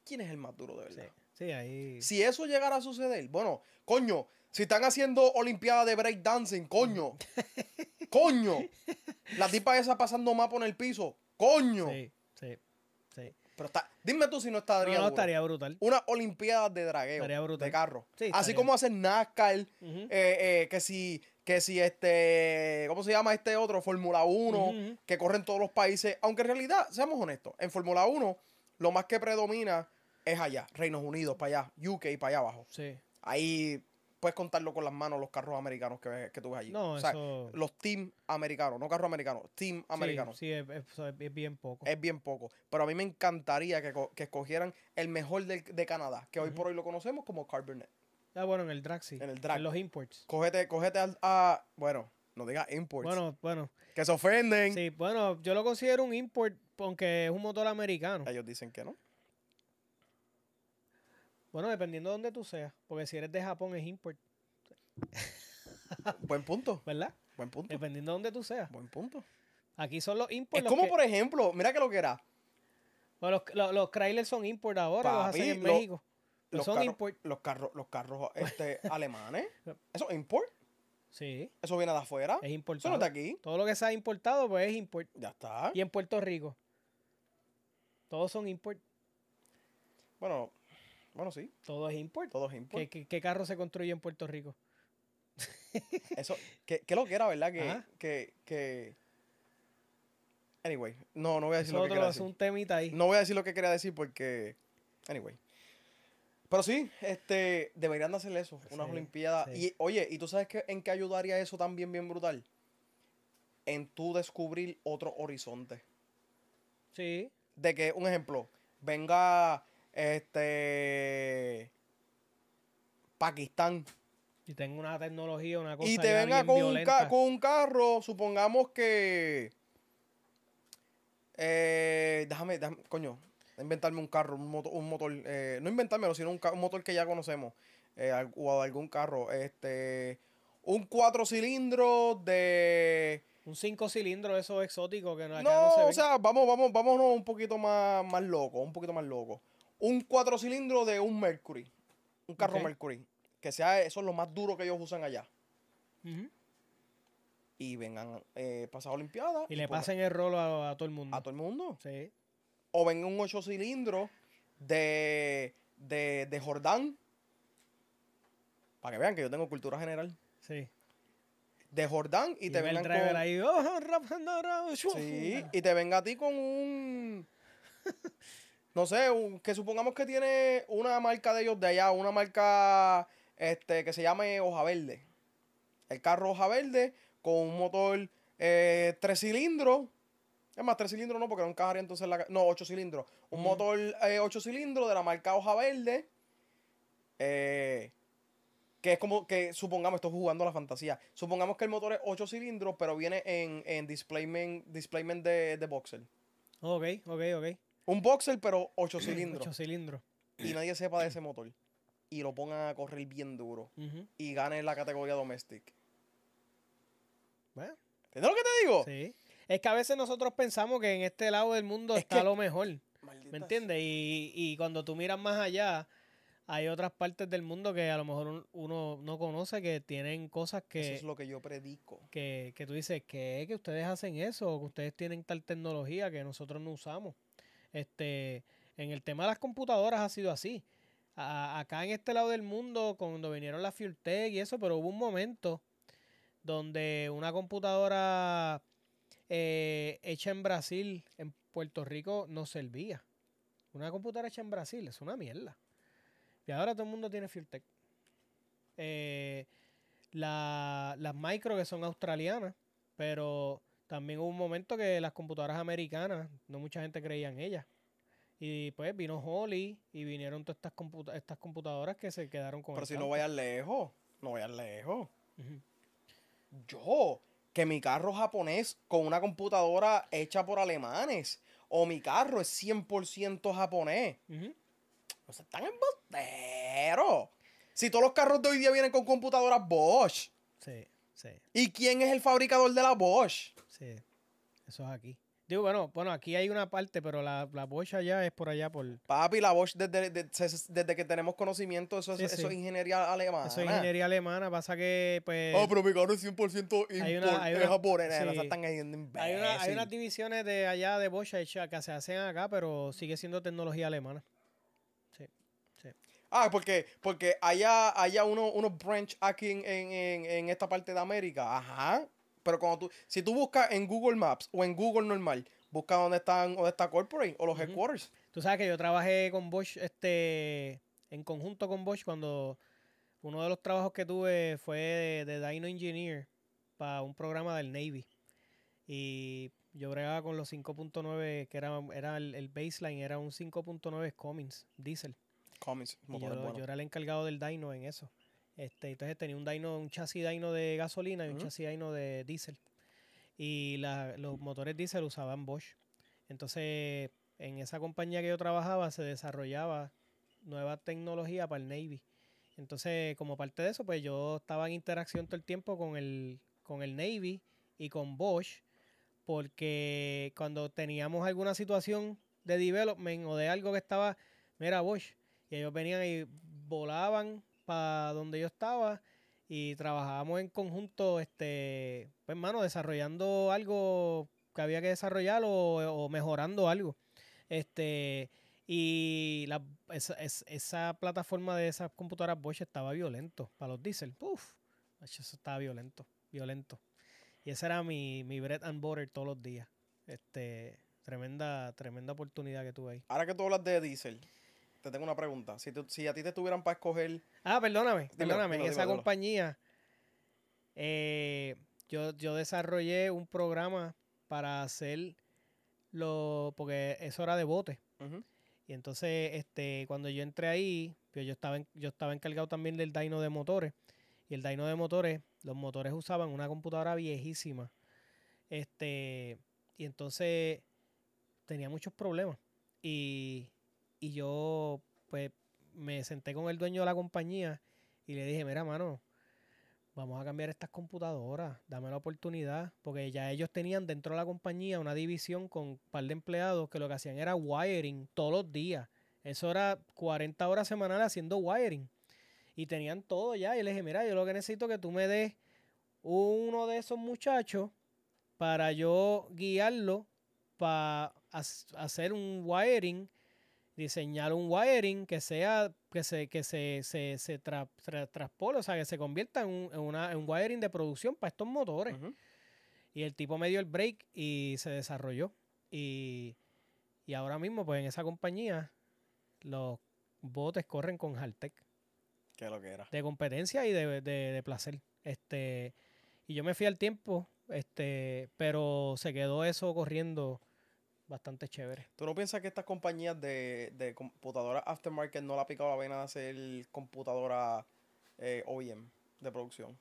quién es el más duro de verdad. Sí, sí ahí. Si eso llegara a suceder, bueno, coño, si están haciendo Olimpiadas de dancing coño. coño. La tipa esa pasando más en el piso, coño. Sí, sí. Pero dime tú si no estaría No, no, estaría brutal. Una olimpiada de dragueo. De carro. Así como hacen NASCAR, eh, eh, que si que si este, ¿cómo se llama este otro? Fórmula 1, que corren todos los países. Aunque en realidad, seamos honestos, en Fórmula 1 lo más que predomina es allá, Reinos Unidos, para allá, UK, para allá abajo. Sí. Ahí puedes contarlo con las manos los carros americanos que, tú ves allí. No, o los team americanos, no carros americanos, team americanos. Sí, es, bien poco. Es bien poco. Pero a mí me encantaría que, que escogieran el mejor de, Canadá, que hoy por hoy lo conocemos como Carbonet Ah, bueno, en el drag sí. En el drag. En los imports. Cógete, cógete al, a bueno, no digas imports. Bueno, bueno. Que se ofenden. Sí, bueno, yo lo considero un import, aunque es un motor americano. Ellos dicen que no. Bueno, dependiendo de dónde tú seas, porque si eres de Japón es import. Buen punto. ¿Verdad? Buen punto. Dependiendo de dónde tú seas. Buen punto. Aquí son los import. Es como, por ejemplo, mira que lo que era. Bueno, los, los, son import ahora, los hacen en México. Los, son Los carros, los carros este, alemanes. Eso es import. Sí. Eso viene de afuera. Es importado. Eso no aquí. Todo lo que se ha importado, pues es import. Ya está. Y en Puerto Rico. Todos son import. Bueno, bueno, sí. Todo es import. Todo es import. ¿Qué, carro se construye en Puerto Rico? Eso, Qué lo que era, ¿verdad? Que, que, Anyway, no, no voy a decir lo que quería decir. un temita ahí. No voy a decir lo que quería decir porque... Anyway. Pero sí, este, deberían de hacer eso, unas olimpiadas. Y oye, ¿y tú sabes en qué ayudaría eso también bien brutal? En tú descubrir otro horizonte. Sí. De que, un ejemplo, venga este. Pakistán. Y tengo una tecnología, una cosa. Y te venga con un, carro, supongamos que. Eh, déjame, déjame, coño, inventarme un carro, un, motor, eh, no inventármelo, sino un, motor que ya conocemos, eh, o algún carro, este, un cuatro cilindros de... Un cinco cilindros, eso exótico que no, o sea, vamos, vamos, un poquito más, más loco, un poquito más loco un cuatro cilindros de un Mercury. Un carro Mercury. Que sea, eso es lo más duro que ellos usan allá. Y vengan eh, pasado Olimpiada. Y, le pues, pasen el rolo a, todo el mundo. A todo el mundo. Sí. O vengan un ocho cilindros de, de, Jordán. Para que vean que yo tengo cultura general. Sí de Jordán y, te vengan oh, y te venga a ti con un no sé, que supongamos que tiene una marca de ellos de allá, una marca este, que se llame Hoja Verde. El carro Hoja Verde con un motor eh, tres cilindros. Es más, tres cilindros no, porque no encajaría entonces la... No, ocho cilindros. Un motor eh, ocho cilindros de la marca Hoja Verde. Eh, que es como que, supongamos, estoy jugando a la fantasía. Supongamos que el motor es 8 cilindros, pero viene en, displayment, displayment de, de boxer. Ok, ok, ok. Un boxer, pero ocho cilindros. cilindros. Y nadie sepa de ese motor. Y lo pongan a correr bien duro. Y gane la categoría domestic. Bueno. ¿Entiendes lo que te digo? Sí. Es que a veces nosotros pensamos que en este lado del mundo está lo mejor. ¿Me entiendes? Y, cuando tú miras más allá, hay otras partes del mundo que a lo mejor uno no conoce que tienen cosas que. Eso es lo que yo predico. Que, que tú dices, que que ustedes hacen eso? que ustedes tienen tal tecnología que nosotros no usamos. Este, en el tema de las computadoras ha sido así. acá en este lado del mundo, cuando vinieron las FuelTech y eso, pero hubo un momento donde una computadora eh, hecha en Brasil, en Puerto Rico, no servía. Una computadora hecha en Brasil es una mierda. Y ahora todo el mundo tiene FuelTech. Eh, las micro que son australianas, pero también hubo un momento que las computadoras americanas, no mucha gente creía en ellas. Y pues vino Holly y vinieron todas estas, estas computadoras que se quedaron con Pero si no vayas lejos, no vayas lejos. Yo, que mi carro japonés con una computadora hecha por alemanes, o mi carro es 100% japonés. O sea, están Si todos los carros de hoy día vienen con computadoras Bosch. Sí. ¿Y quién es el fabricador de la Bosch? Sí, eso es aquí. Digo, bueno, bueno, aquí hay una parte, pero la, la Bosch allá es por allá por. Papi, la Bosch desde, que tenemos conocimiento, eso, es ingeniería alemana. Eso es ingeniería alemana, pasa que pues. oh, pero mi carro es 100% hay hay una, están hay, una, hay unas divisiones de allá de Bosch que se hacen acá, pero sigue siendo tecnología alemana. Ah, porque, porque allá haya unos branch aquí en, esta parte de América. Ajá. Pero cuando tú, si tú buscas en Google Maps o en Google normal, busca dónde están, está Corporate o los headquarters. Tú sabes que yo trabajé con Bosch, este, en conjunto con Bosch, cuando uno de los trabajos que tuve fue de, Dino Engineer para un programa del Navy. Y yo bregaba con los 5.9, que era, era el, baseline, era un 5.9 Cummins, diesel yo, era el encargado del dyno en eso. Este, entonces tenía un dino, un chasis dino de gasolina y un chasis dyno de diésel. Y los motores diésel usaban Bosch. Entonces, en esa compañía que yo trabajaba se desarrollaba nueva tecnología para el Navy. Entonces, como parte de eso, pues yo estaba en interacción todo el tiempo con el, con el Navy y con Bosch, porque cuando teníamos alguna situación de development o de algo que estaba, mira Bosch, y ellos venían y volaban para donde yo estaba y trabajábamos en conjunto, este, pues, hermano, desarrollando algo que había que desarrollar o, mejorando algo. Este, y la, esa, plataforma de esas computadoras Bosch estaba violento para los diésel. Uf, eso estaba violento, violento. Y ese era mi, mi bread and butter todos los días. Este, tremenda, tremenda oportunidad que tuve ahí. Ahora que tú hablas de diésel, te tengo una pregunta. Si, si a ti te tuvieran para escoger. Ah, perdóname, perdóname. en esa compañía. Eh, yo, yo desarrollé un programa para hacer lo. Porque es hora de bote. Y entonces, este, cuando yo entré ahí, yo, pues yo estaba, yo estaba encargado también del dyno de motores. Y el dyno de motores, los motores usaban una computadora viejísima. Este, y entonces tenía muchos problemas. Y y yo, pues, me senté con el dueño de la compañía y le dije, mira, mano, vamos a cambiar estas computadoras, dame la oportunidad, porque ya ellos tenían dentro de la compañía una división con un par de empleados que lo que hacían era wiring todos los días. Eso era 40 horas semanales haciendo wiring. Y tenían todo ya. Y le dije, mira, yo lo que necesito es que tú me des uno de esos muchachos para yo guiarlo para hacer un wiring diseñar un wiring que sea que se que se, se, se o sea, que se convierta en un, una, wiring de producción para estos motores. Y el tipo me dio el break y se desarrolló. Y, ahora mismo, pues en esa compañía, los botes corren con Haltech. Que lo que era. De competencia y de, de, placer. Este, y yo me fui al tiempo, este, pero se quedó eso corriendo bastante chévere. ¿Tú no piensas que estas compañías de, de computadoras aftermarket no la ha picado la vena de hacer computadora eh, OEM de producción?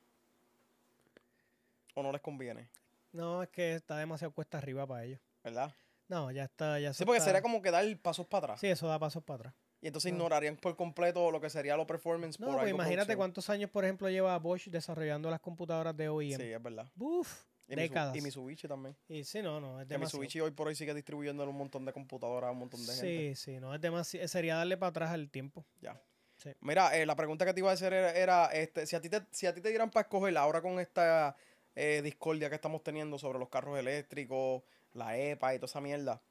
¿O no les conviene? No, es que está demasiado cuesta arriba para ellos. ¿Verdad? No, ya está. Ya sí, porque sería como que dar pasos para atrás. Sí, eso da pasos para atrás. Y entonces ignorarían por completo lo que sería los performance no, por pues imagínate cuántos años, por ejemplo, lleva Bosch desarrollando las computadoras de OEM. Sí, es verdad. ¡Buf! Y Mitsubishi también. Y sí, no, no, hoy por hoy sigue distribuyéndole un montón de computadoras a un montón de gente. Sí, sí, no, es Sería darle para atrás al tiempo. Ya. Mira, eh, la pregunta que te iba a hacer era, este, si, a ti te, si a ti te dieran para escoger ahora con esta eh, discordia que estamos teniendo sobre los carros eléctricos, la EPA y toda esa mierda,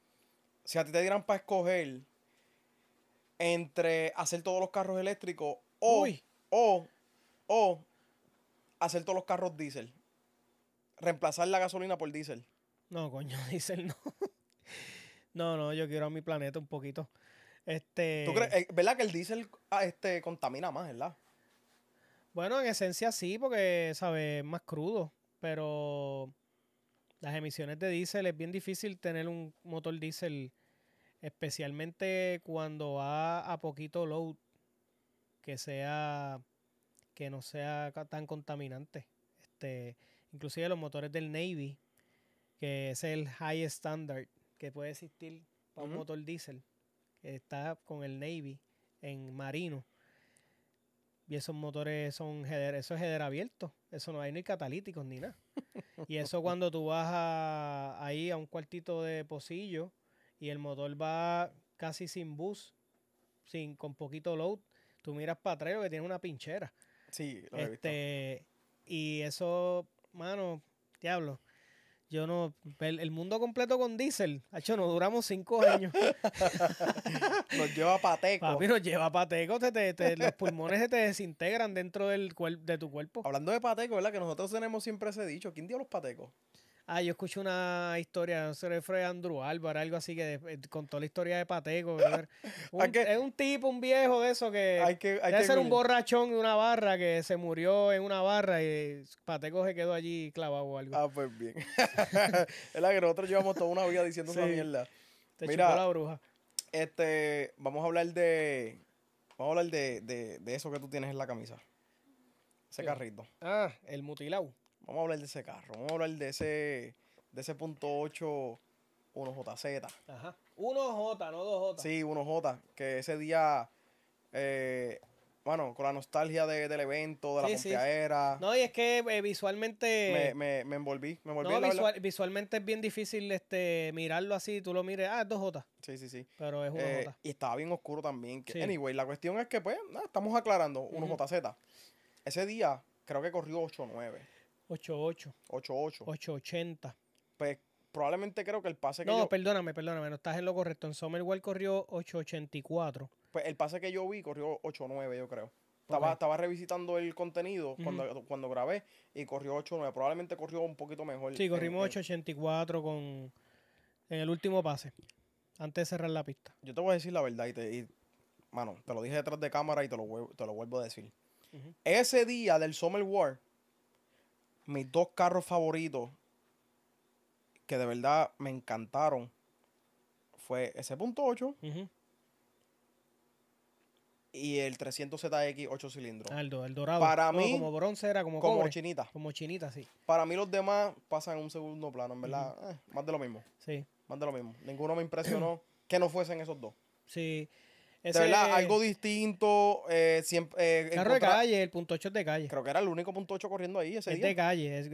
si a ti te dieran para escoger entre hacer todos los carros eléctricos o, o, o hacer todos los carros diésel, reemplazar la gasolina por diésel. No, coño, diésel no. no, no, yo quiero a mi planeta un poquito. Este... ¿Tú crees, eh, ¿Verdad que el diésel ah, este, contamina más, verdad? Bueno, en esencia sí, porque, ¿sabes? Es más crudo, pero las emisiones de diésel es bien difícil tener un motor diésel, especialmente cuando va a poquito load, que sea, que no sea tan contaminante. Este, inclusive los motores del Navy, que es el high standard que puede existir para un motor diésel, que está con el Navy en marino. Y esos motores son header, eso es abierto, eso no hay ni catalíticos ni nada. y eso cuando tú vas ahí a un cuartito de pocillo y el motor va casi sin bus, sin, con poquito load, tú miras para atrás que tiene una pinchera. Sí, este, Y eso mano, diablo. Yo no, el, mundo completo con diésel, hecho, nos duramos cinco años. nos lleva pateco. Papi, nos lleva pateco, te, los pulmones se te desintegran dentro del de tu cuerpo. Hablando de pateco, ¿verdad? Que nosotros tenemos siempre ese dicho, ¿quién dio los patecos? Ah, yo escuché una historia, no sé, Andrew Álvaro, algo así, que eh, contó la historia de Pateco. es un tipo, un viejo de eso que, hay que debe ser un borrachón de una barra que se murió en una barra y Pateco se quedó allí clavado o algo. Ah, pues bien. es la que nosotros llevamos toda una vida diciendo una mierda. Te Mira, la bruja. Este, vamos a hablar de. Vamos a hablar de, de eso que tú tienes en la camisa. Ese carrito. Ah, el mutilado. Vamos a hablar de ese carro. Vamos a hablar de ese, punto 8 1JZ. Ajá. 1J, no 2J. Sí, 1J. Que ese día, bueno, eh, con la nostalgia del evento, de la pompeadera. Sí. No, y es que eh, visualmente. Me, envolví. Me envolví no, visualmente es bien difícil este, mirarlo así. Tú lo mires, ah, es 2J. Sí, sí, sí. Pero es 1J. Eh, y estaba bien oscuro también. Anyway, la cuestión es que, pues, estamos aclarando 1JZ. Ese día, creo que corrió 8-9. o 8.8 8.8 8 80 Pues probablemente creo que el pase que. No, perdóname, perdóname, no estás en lo correcto. En World corrió 8.84. Pues el pase que yo vi corrió 8.9, yo creo. Estaba, revisitando el contenido cuando, grabé y corrió 8.9. Probablemente corrió un poquito mejor. Sí, corrimos 8.84 con. En el último pase. Antes de cerrar la pista. Yo te voy a decir la verdad y te. mano, te lo dije detrás de cámara y te lo, vuelvo a decir. Ese día del Summer War mis dos carros favoritos que de verdad me encantaron fue ese punto 8 y el 300ZX 8 cilindros. el, dorado. Para mí. Como bronce era como, como chinita. Como chinita, sí. Para mí los demás pasan en un segundo plano, en verdad. Eh, más de lo mismo. Sí. Más de lo mismo. Ninguno me impresionó que no fuesen esos dos. Sí algo distinto. Eh, siempre, eh, carro de calle, el punto 8 es de calle. Creo que era el único punto 8 corriendo ahí ese es de calle. Eh,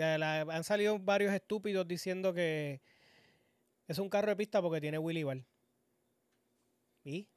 han salido varios estúpidos diciendo que es un carro de pista porque tiene Willy Bar. ¿Y?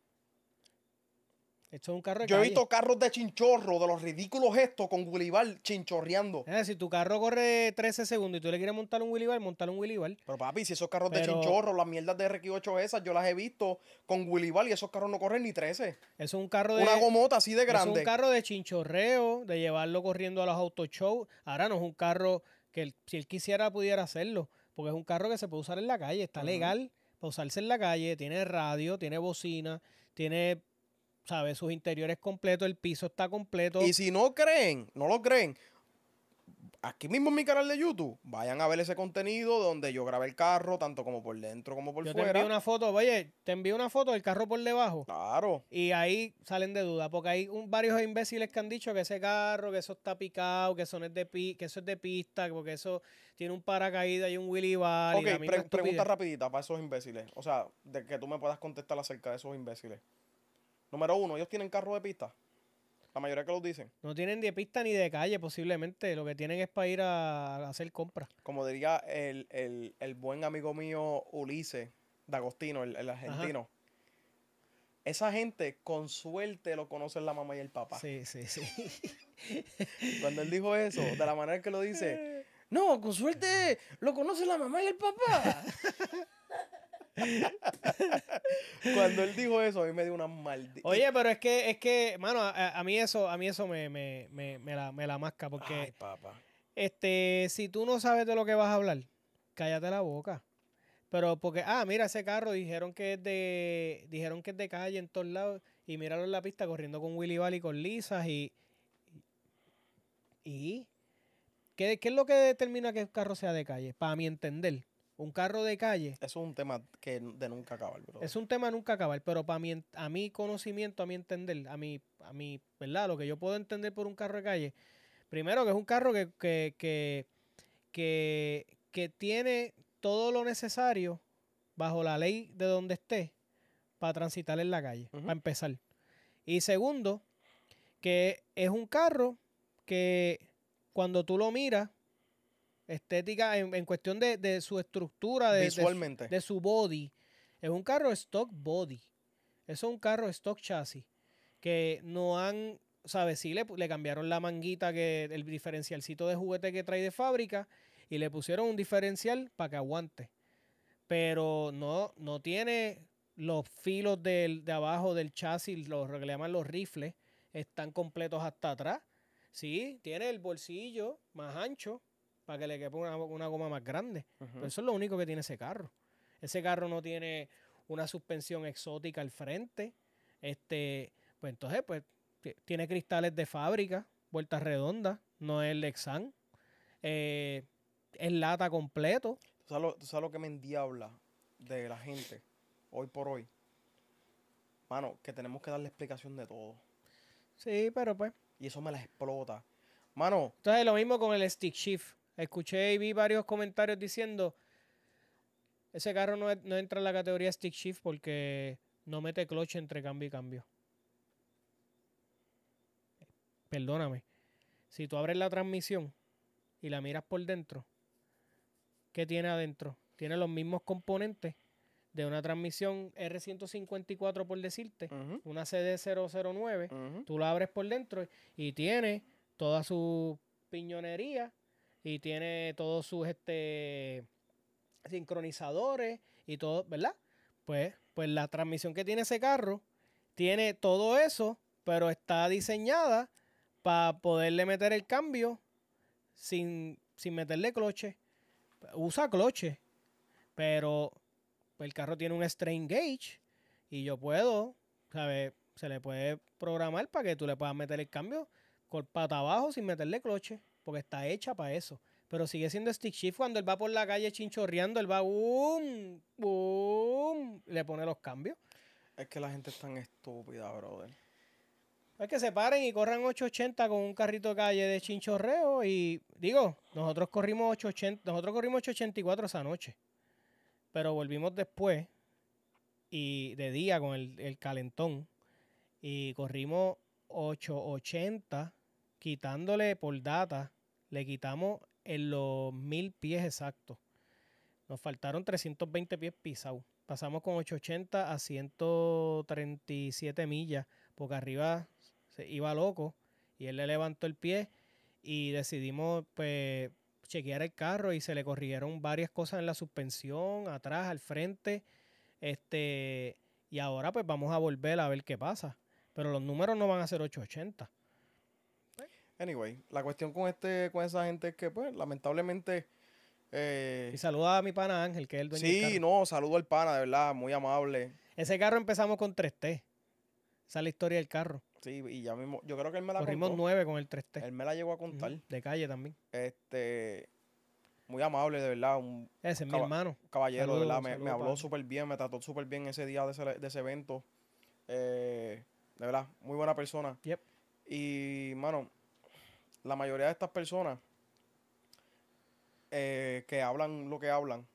Esto es un carro Yo he visto carros de chinchorro, de los ridículos estos, con Willy chinchorreando. Eh, si tu carro corre 13 segundos y tú le quieres montar un Willy montar un Willy Pero papi, si esos carros de chinchorro, las mierdas de rq 8 esas, yo las he visto con Willy y esos carros no corren ni 13. Es un carro de... Una gomota así de grande. Es un carro de chinchorreo, de llevarlo corriendo a los autoshows. Ahora no es un carro que si él quisiera pudiera hacerlo, porque es un carro que se puede usar en la calle, está legal para usarse en la calle, tiene radio, tiene bocina, tiene ¿sabes? Sus interiores completos, el piso está completo. Y si no creen, no lo creen, aquí mismo en mi canal de YouTube, vayan a ver ese contenido donde yo grabé el carro, tanto como por dentro como por yo fuera. Te envío una foto, oye, te envío una foto del carro por debajo. Claro. Y ahí salen de duda, porque hay varios imbéciles que han dicho que ese carro, que eso está picado, que eso, es de pi, que eso es de pista, porque eso tiene un paracaídas y un Willy Bar. Ok, pregunta rapidita para esos imbéciles. O sea, de que tú me puedas contestar acerca de esos imbéciles. Número uno, ellos tienen carro de pista. La mayoría que los dicen. No tienen de pista ni de calle, posiblemente. Lo que tienen es para ir a, hacer compras. Como diría el, buen amigo mío Ulises D'Agostino, el, el argentino. Esa gente, con suerte, lo conocen la mamá y el papá. Sí, sí, sí. Cuando él dijo eso, de la manera que lo dice, no, con suerte lo conoce la mamá y el papá. Cuando él dijo eso, a mí me dio una maldita. Oye, pero es que, es que, mano, a, mí eso, a mí eso me, la, me masca. Porque, este, si tú no sabes de lo que vas a hablar, cállate la boca. Pero porque, ah, mira ese carro, dijeron que es de, dijeron que es de calle en todos lados. Y míralo en la pista corriendo con Willy valley con Lisas y. ¿Y? ¿Qué, ¿Qué es lo que determina que el carro sea de calle? Para mi entender un carro de calle. Eso es un tema que de nunca acabar, bro. Es un tema de nunca acabar, pero para a mi conocimiento, a mi entender, a mi, a ¿verdad? Lo que yo puedo entender por un carro de calle, primero que es un carro que, que, que, que, tiene todo lo necesario bajo la ley de donde esté para transitar en la calle, para empezar. Y segundo, que es un carro que cuando tú lo miras, Estética en, en cuestión de, su estructura, de, Visualmente. De, su body. Es un carro stock body. es un carro stock chasis. Que no han, ¿sabes? Sí, le, cambiaron la manguita, que el diferencialcito de juguete que trae de fábrica y le pusieron un diferencial para que aguante. Pero no, no tiene los filos de abajo del chasis, los que le llaman los rifles, están completos hasta atrás. Sí, tiene el bolsillo más ancho, para que le quepa una, una goma más grande. Pero pues eso es lo único que tiene ese carro. Ese carro no tiene una suspensión exótica al frente. Este, pues entonces, pues, tiene cristales de fábrica, vueltas redondas, no es Lexan. Eh, es lata completo. ¿Tú sabes, lo, que me endiabla de la gente hoy por hoy? Mano, que tenemos que darle explicación de todo. Sí, pero pues. Y eso me la explota. Mano. Entonces, lo mismo con el stick shift. Escuché y vi varios comentarios diciendo, ese carro e-, no, entra en la categoría stick shift porque no mete cloche entre cambio y cambio. Perdóname. Si tú abres la transmisión y la miras por dentro, ¿qué tiene adentro? Tiene los mismos componentes de una transmisión R154, por decirte, una CD009. Tú la abres por dentro y tiene toda su piñonería y tiene todos sus este, sincronizadores y todo, ¿verdad? Pues, pues la transmisión que tiene ese carro tiene todo eso, pero está diseñada para poderle meter el cambio sin, sin meterle cloche. Usa cloche, pero el carro tiene un strain gauge y yo puedo, ¿sabes? Se le puede programar para que tú le puedas meter el cambio con pata abajo sin meterle cloche porque está hecha para eso. Pero sigue siendo stick shift cuando él va por la calle chinchorreando, él va boom, boom, le pone los cambios. Es que la gente es tan estúpida, brother. Es que se paren y corran 880 con un carrito de calle de chinchorreo y digo, nosotros corrimos 880, nosotros corrimos 884 esa noche. Pero volvimos después y de día con el, el calentón y corrimos 880 quitándole por data le quitamos en los mil pies exactos. Nos faltaron 320 pies pisados. Pasamos con 880 a 137 millas, porque arriba se iba loco y él le levantó el pie y decidimos pues, chequear el carro y se le corrieron varias cosas en la suspensión, atrás, al frente. Este, y ahora pues vamos a volver a ver qué pasa. Pero los números no van a ser 880. Anyway, la cuestión con este, con esa gente es que, pues, lamentablemente. Eh, y saluda a mi pana Ángel, que es el dueño. Sí, del carro. no, saludo al pana, de verdad, muy amable. Ese carro empezamos con 3T. Esa es la historia del carro. Sí, y ya mismo, yo creo que él me la Corrimos nueve 9 con el 3T. Él me la llegó a contar. De calle también. Este, muy amable, de verdad. Un ese es mi hermano. Caballero, de verdad, me, habló súper bien, me trató súper bien ese día de ese, evento. Eh, de verdad, muy buena persona. Yep. Y, mano, la mayoría de estas personas eh, que hablan lo que hablan,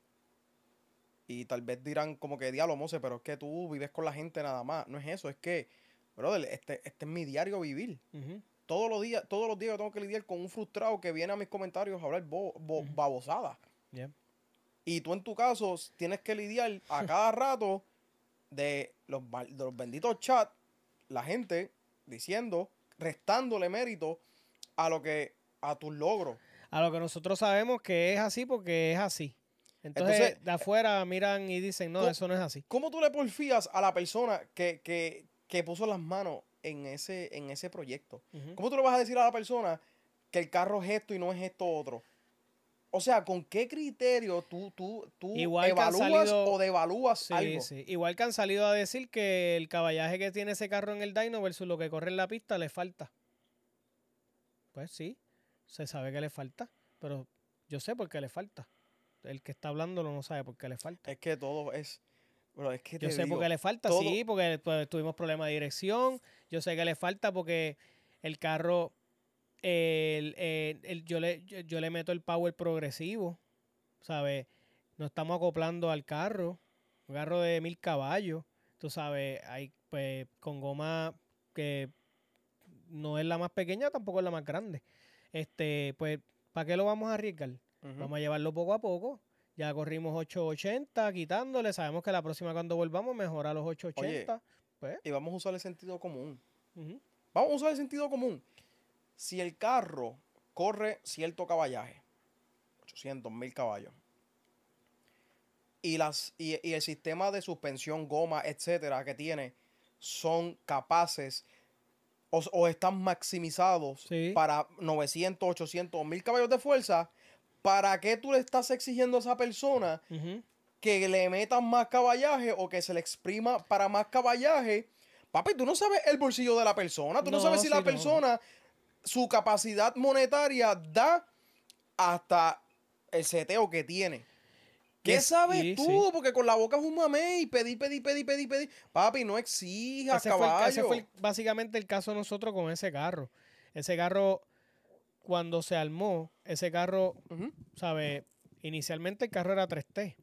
y tal vez dirán como que diálogo, Mose, pero es que tú vives con la gente nada más. No es eso, es que, brother, este, este es mi diario vivir. Todos los días, todos los días yo tengo que lidiar con un frustrado que viene a mis comentarios a hablar babosada. Y tú en tu caso tienes que lidiar a cada rato de los, de los benditos chats, la gente diciendo, restándole mérito a lo que a tus logros. A lo que nosotros sabemos que es así porque es así. Entonces, de eh, afuera miran y dicen, no, eso no es así. ¿Cómo tú le porfías a la persona que, que, que puso las manos en ese, en ese proyecto? ¿Cómo tú le vas a decir a la persona que el carro es esto y no es esto otro? O sea, ¿con qué criterio tú, tú, tú evalúas o devalúas algo? Igual que han salido a decir que el caballaje que tiene ese carro en el dyno versus lo que corre en la pista le falta pues sí, se sabe que le falta, pero yo sé por qué le falta. El que está hablando no sabe por qué le falta. Es que todo es... que yo sé por qué le falta, sí, porque pues, tuvimos problemas de dirección. Yo sé que le falta porque el carro, yo, le, yo, le meto el power progresivo, ¿sabes? Nos estamos acoplando al carro, un carro de mil caballos, tú sabes, hay, pues, con goma que no es la más pequeña, tampoco es la más grande. Este, pues, ¿para qué lo vamos a arriesgar? Vamos a llevarlo poco a poco. Ya corrimos 880, quitándole. Sabemos que la próxima cuando volvamos mejora los 880. Pues. Y vamos a usar el sentido común. Vamos a usar el sentido común. Si el carro corre cierto caballaje, 800, 1000 caballos, y, las, y, y el sistema de suspensión, goma, etcétera, que tiene, son capaces o, están maximizados para 900, 800 1000 caballos de fuerza, ¿para qué tú le estás exigiendo a esa persona que le metan más caballaje o que se le exprima para más caballaje? Papi, tú no sabes el bolsillo de la persona, tú no, sabes si la persona, su capacidad monetaria da hasta el seteo que tiene. ¿Qué sabes tú? Porque con la boca es un mamé y pedí, pedí, pedí, pedí, pedí. Papi, no exija, caballo. ese fue básicamente el caso de nosotros con ese carro. Ese carro, cuando se armó, ese carro, sabe, ¿sabes? Inicialmente el carro era 3T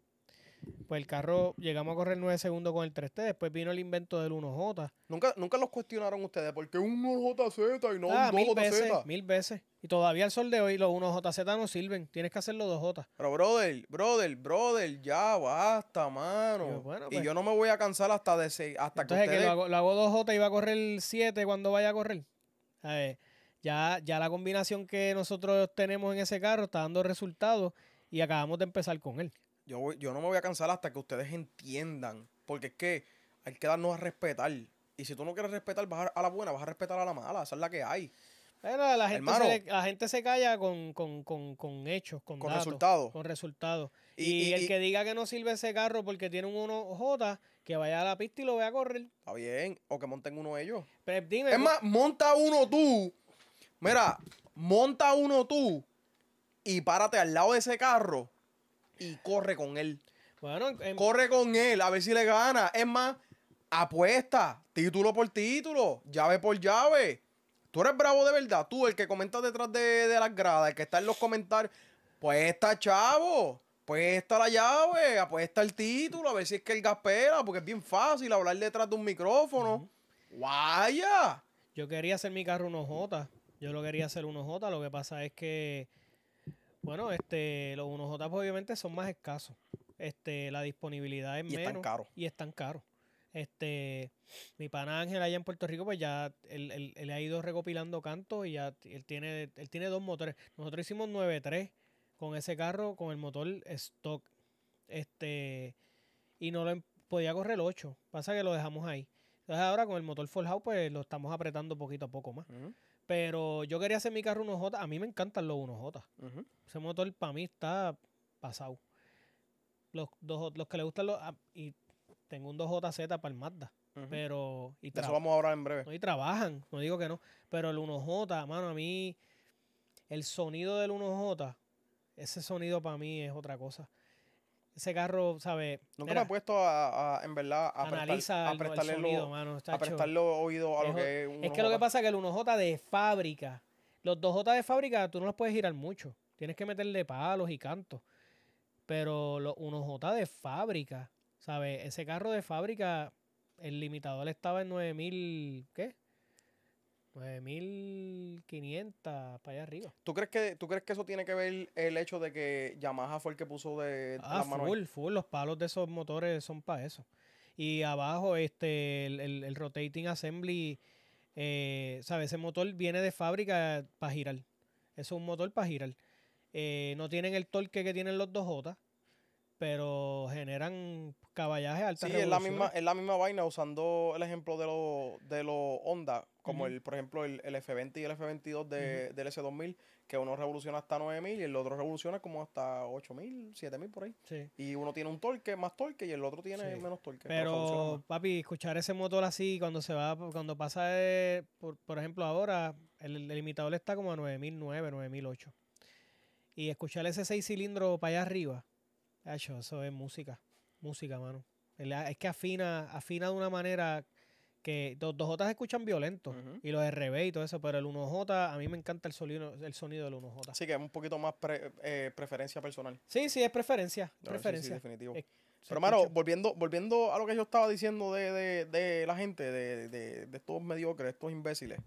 pues el carro llegamos a correr 9 segundos con el 3T, después vino el invento del 1J. Nunca, nunca los cuestionaron ustedes, porque qué un 1JZ y no un 2JZ? Ah, mil veces, Y todavía el sol de hoy los 1JZ no sirven, tienes que hacer los 2J. Pero brother, brother, brother, ya basta, mano. y yo pues. no me voy a cansar hasta de seis, hasta que ustedes... lo hago, lo 2J y va a correr el 7 cuando vaya a correr. A ver, ya, ya la combinación que nosotros tenemos en ese carro está dando resultados y acabamos de empezar con él yo, no me voy a cansar hasta que ustedes entiendan. Porque es que hay que darnos a respetar. Y si tú no quieres respetar, vas a, la buena, vas a respetar a la mala. Esa es la que hay. la gente, se, calla con, con, con, con hechos, con, resultados. Con resultados. Y, el que diga que no sirve ese carro porque tiene un 1J, que vaya a la pista y lo vea a correr. Está bien, o que monten uno ellos. es más, monta uno tú. Mira, monta uno tú y párate al lado de ese carro y corre con él. Bueno, em, corre con él, a ver si le gana. Es más, apuesta, título por título, llave por llave. Tú eres bravo de verdad, tú, el que comenta detrás de, de las gradas, el que está en los comentarios. Pues está chavo, pues está la llave, apuesta el título, a ver si es que el gaspera, porque es bien fácil hablar detrás de un micrófono. ¡Guaya! Yo quería hacer mi carro 1J, yo lo quería hacer 1J, lo que pasa es que bueno, este, los 1J obviamente son más escasos. Este, la disponibilidad es y menos. Están caros. Y están caros. Este, mi pana Ángel allá en Puerto Rico, pues ya él, él, él ha ido recopilando cantos y ya él tiene, él tiene dos motores. Nosotros hicimos 9.3 con ese carro, con el motor stock. Este, y no lo em, podía correr el 8. Pasa que lo dejamos ahí. Entonces ahora con el motor full pues lo estamos apretando poquito a poco más. Pero yo quería hacer mi carro 1J. A mí me encantan los 1J. Ese motor para mí está pasado. Los, los que le gustan los. Ah, y tengo un 2JZ para el Mazda. Pero. Y Eso vamos a hablar en breve. y trabajan, no digo que no. Pero el 1J, mano, a mí. El sonido del 1J. Ese sonido para mí es otra cosa ese carro, ¿sabes? Nunca me he puesto a, en verdad, a, prestarle, el sonido, mano, a prestarle oído a lo que es, es que lo que pasa es que el 1J de fábrica, los 2J de fábrica, tú no los puedes girar mucho. Tienes que meterle palos y cantos. Pero los 1J de fábrica, ¿sabes? Ese carro de fábrica, el limitador estaba en 9000, ¿qué? 9500 para allá arriba. ¿Tú crees, que, ¿Tú crees que eso tiene que ver el hecho de que Yamaha fue el que puso de ah, full, full, los palos de esos motores son para eso. Y abajo este el, rotating assembly eh, sabes, ese motor viene de fábrica para girar. es un motor para girar. Eh, no tienen el torque que tienen los 2J pero generan caballaje alta Sí, es la, misma, es la misma vaina usando el ejemplo de los de los Honda, como el por ejemplo el, F20 y el F22 del S2000, que uno revoluciona hasta 9000 y el otro revoluciona como hasta 8000, 7000 por ahí. Y uno tiene un torque, más torque y el otro tiene menos torque. Pero, papi, escuchar ese motor así cuando se va cuando pasa por, ejemplo ahora el, el limitador está como a 9009, 9008. Y escuchar ese seis cilindros para allá arriba eso es música. Música, mano. Es que afina, afina de una manera que los 2J se escuchan violentos y los RB y todo eso, pero el 1J, a mí me encanta el sonido, el sonido del 1J. Sí, que es un poquito más eh, preferencia personal. Sí, sí, es preferencia. preferencia. definitivo. pero hermano, volviendo, volviendo a lo que yo estaba diciendo de, la gente, de, estos mediocres, estos imbéciles.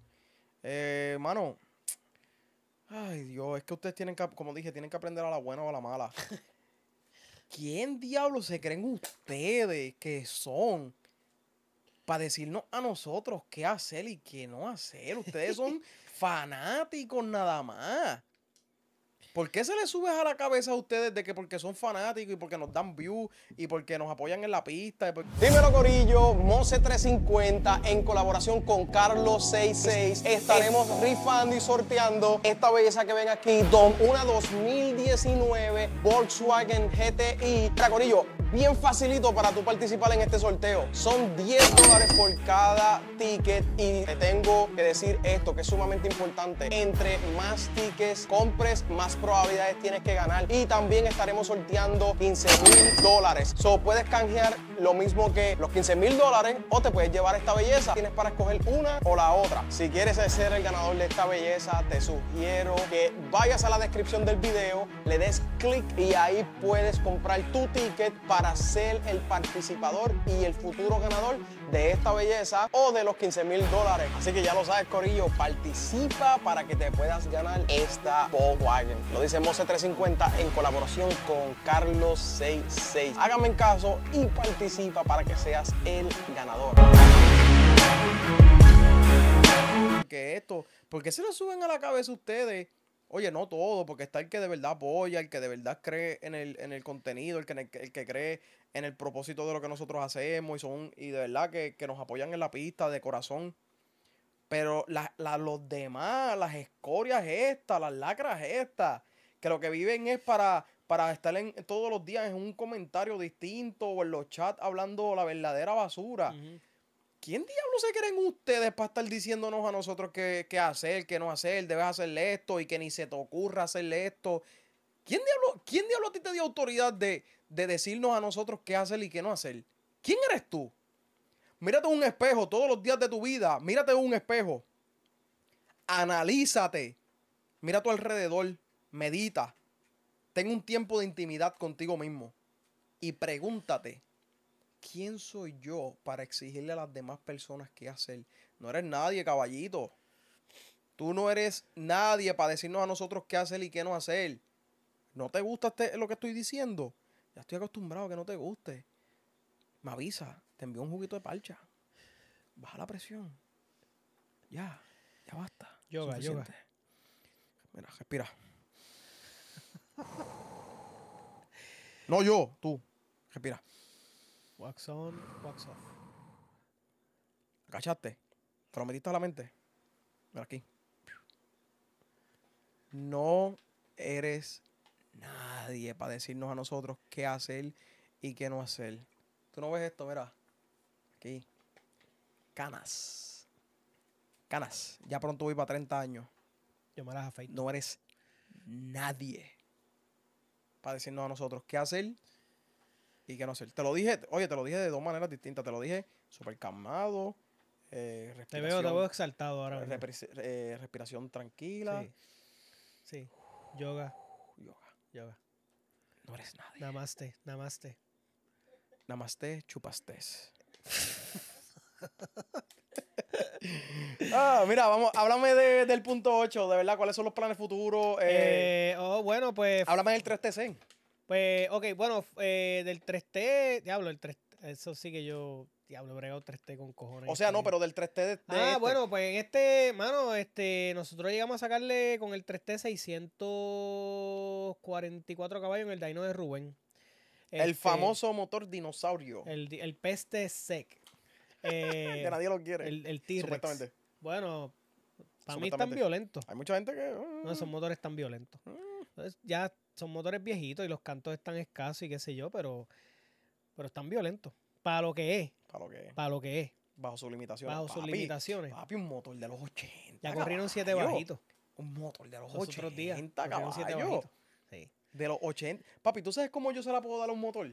Hermano, eh, ay Dios, es que ustedes tienen que, como dije, tienen que aprender a la buena o a la mala. ¿quién diablos se creen ustedes que son? Para decirnos a nosotros qué hacer y qué no hacer. Ustedes son fanáticos nada más. ¿Por qué se les sube a la cabeza a ustedes de que porque son fanáticos y porque nos dan views y porque nos apoyan en la pista? Dímelo, Corillo, Mose350 en colaboración con Carlos66 estaremos rifando y sorteando esta belleza que ven aquí, Dom, una 2019 Volkswagen GTI. ¡Tracorillo! Corillo, bien facilito para tú participar en este sorteo. Son 10 dólares por cada ticket y te tengo que decir esto que es sumamente importante. Entre más tickets compres, más probabilidades tienes que ganar. Y también estaremos sorteando 15 mil dólares. So, puedes canjear lo mismo que los 15 mil dólares o te puedes llevar esta belleza. Tienes para escoger una o la otra. Si quieres ser el ganador de esta belleza, te sugiero que vayas a la descripción del video, le des clic y ahí puedes comprar tu ticket para ser el participador y el futuro ganador de esta belleza o de los 15 mil dólares. Así que ya lo sabes, Corillo, participa para que te puedas ganar esta Volkswagen. Lo dice Mose 350 en colaboración con Carlos 66. Hágame en caso y participa para que seas el ganador. Que esto, ¿por qué se lo suben a la cabeza ustedes? Oye, no todo, porque está el que de verdad apoya, el que de verdad cree en el, contenido, el que, el que cree en el propósito de lo que nosotros hacemos y son y de verdad que, que nos apoyan en la pista de corazón. Pero los demás, las escorias estas, las lacras estas, que lo que viven es para, para estar en, todos los días en un comentario distinto o en los chats hablando la verdadera basura. ¿Quién diablos se creen ustedes para estar diciéndonos a nosotros qué, hacer, qué no hacer, debes hacerle esto y que ni se te ocurra hacerle esto? ¿Quién diablo, quién diablo a ti te dio autoridad de, de decirnos a nosotros qué hacer y qué no hacer. ¿Quién eres tú? Mírate un espejo todos los días de tu vida. Mírate un espejo. Analízate. Mira a tu alrededor. Medita. Ten un tiempo de intimidad contigo mismo. Y pregúntate. ¿Quién soy yo para exigirle a las demás personas qué hacer? No eres nadie, caballito. Tú no eres nadie para decirnos a nosotros qué hacer y qué no hacer. ¿No te gusta este, lo que estoy diciendo? Ya estoy acostumbrado a que no te guste. Me avisa, te envío un juguito de palcha. Baja la presión. Ya, ya basta. Yoga, yoga. Mira, respira. no yo, tú. Respira. Wax on, wax off. ¿Cachaste? ¿Te lo a la mente? Mira aquí. No eres nadie para decirnos a nosotros qué hacer y qué no hacer. Tú no ves esto, verás. Aquí. Canas. Canas. Ya pronto voy para 30 años. Yo me las No eres nadie para decirnos a nosotros qué hacer y qué no hacer. Te lo dije, oye, te lo dije de dos maneras distintas. Te lo dije súper calmado. Eh, te veo, exaltado ahora. Eh, eh, respiración tranquila. Sí. sí. Yoga. Yoga va. No eres nada. Namaste, namaste. Namaste, chupastes. ah, mira, vamos, háblame del punto 8, de verdad, ¿cuáles son los planes futuros? Eh, eh oh, bueno, pues. Háblame del 3TC. Pues, ok, bueno, eh, del 3T, diablo, el 3 eso sí que yo. Diablo, bregado 3T con cojones. O sea, este. no, pero del 3T de, Ah, este. bueno, pues en este, mano, este, nosotros llegamos a sacarle con el 3T 644 caballos en el Dino de Rubén. el este, famoso motor dinosaurio. El, el peste sec. Eh, que nadie lo quiere. El, el Bueno, para mí están violentos. Hay mucha gente que... Uh. no, son motores tan violentos. Mm. ya son motores viejitos y los cantos están escasos y qué sé yo, pero, pero están violentos. Para lo que es. Para lo que es. Para lo que es. Bajo sus limitaciones. Bajo sus limitaciones. Papi, un motor de los 80. Ya corrieron siete bajitos. Un motor de los, 80. Otros días. Sí. De los 80. Papi, ¿tú sabes cómo yo se la puedo dar a un motor?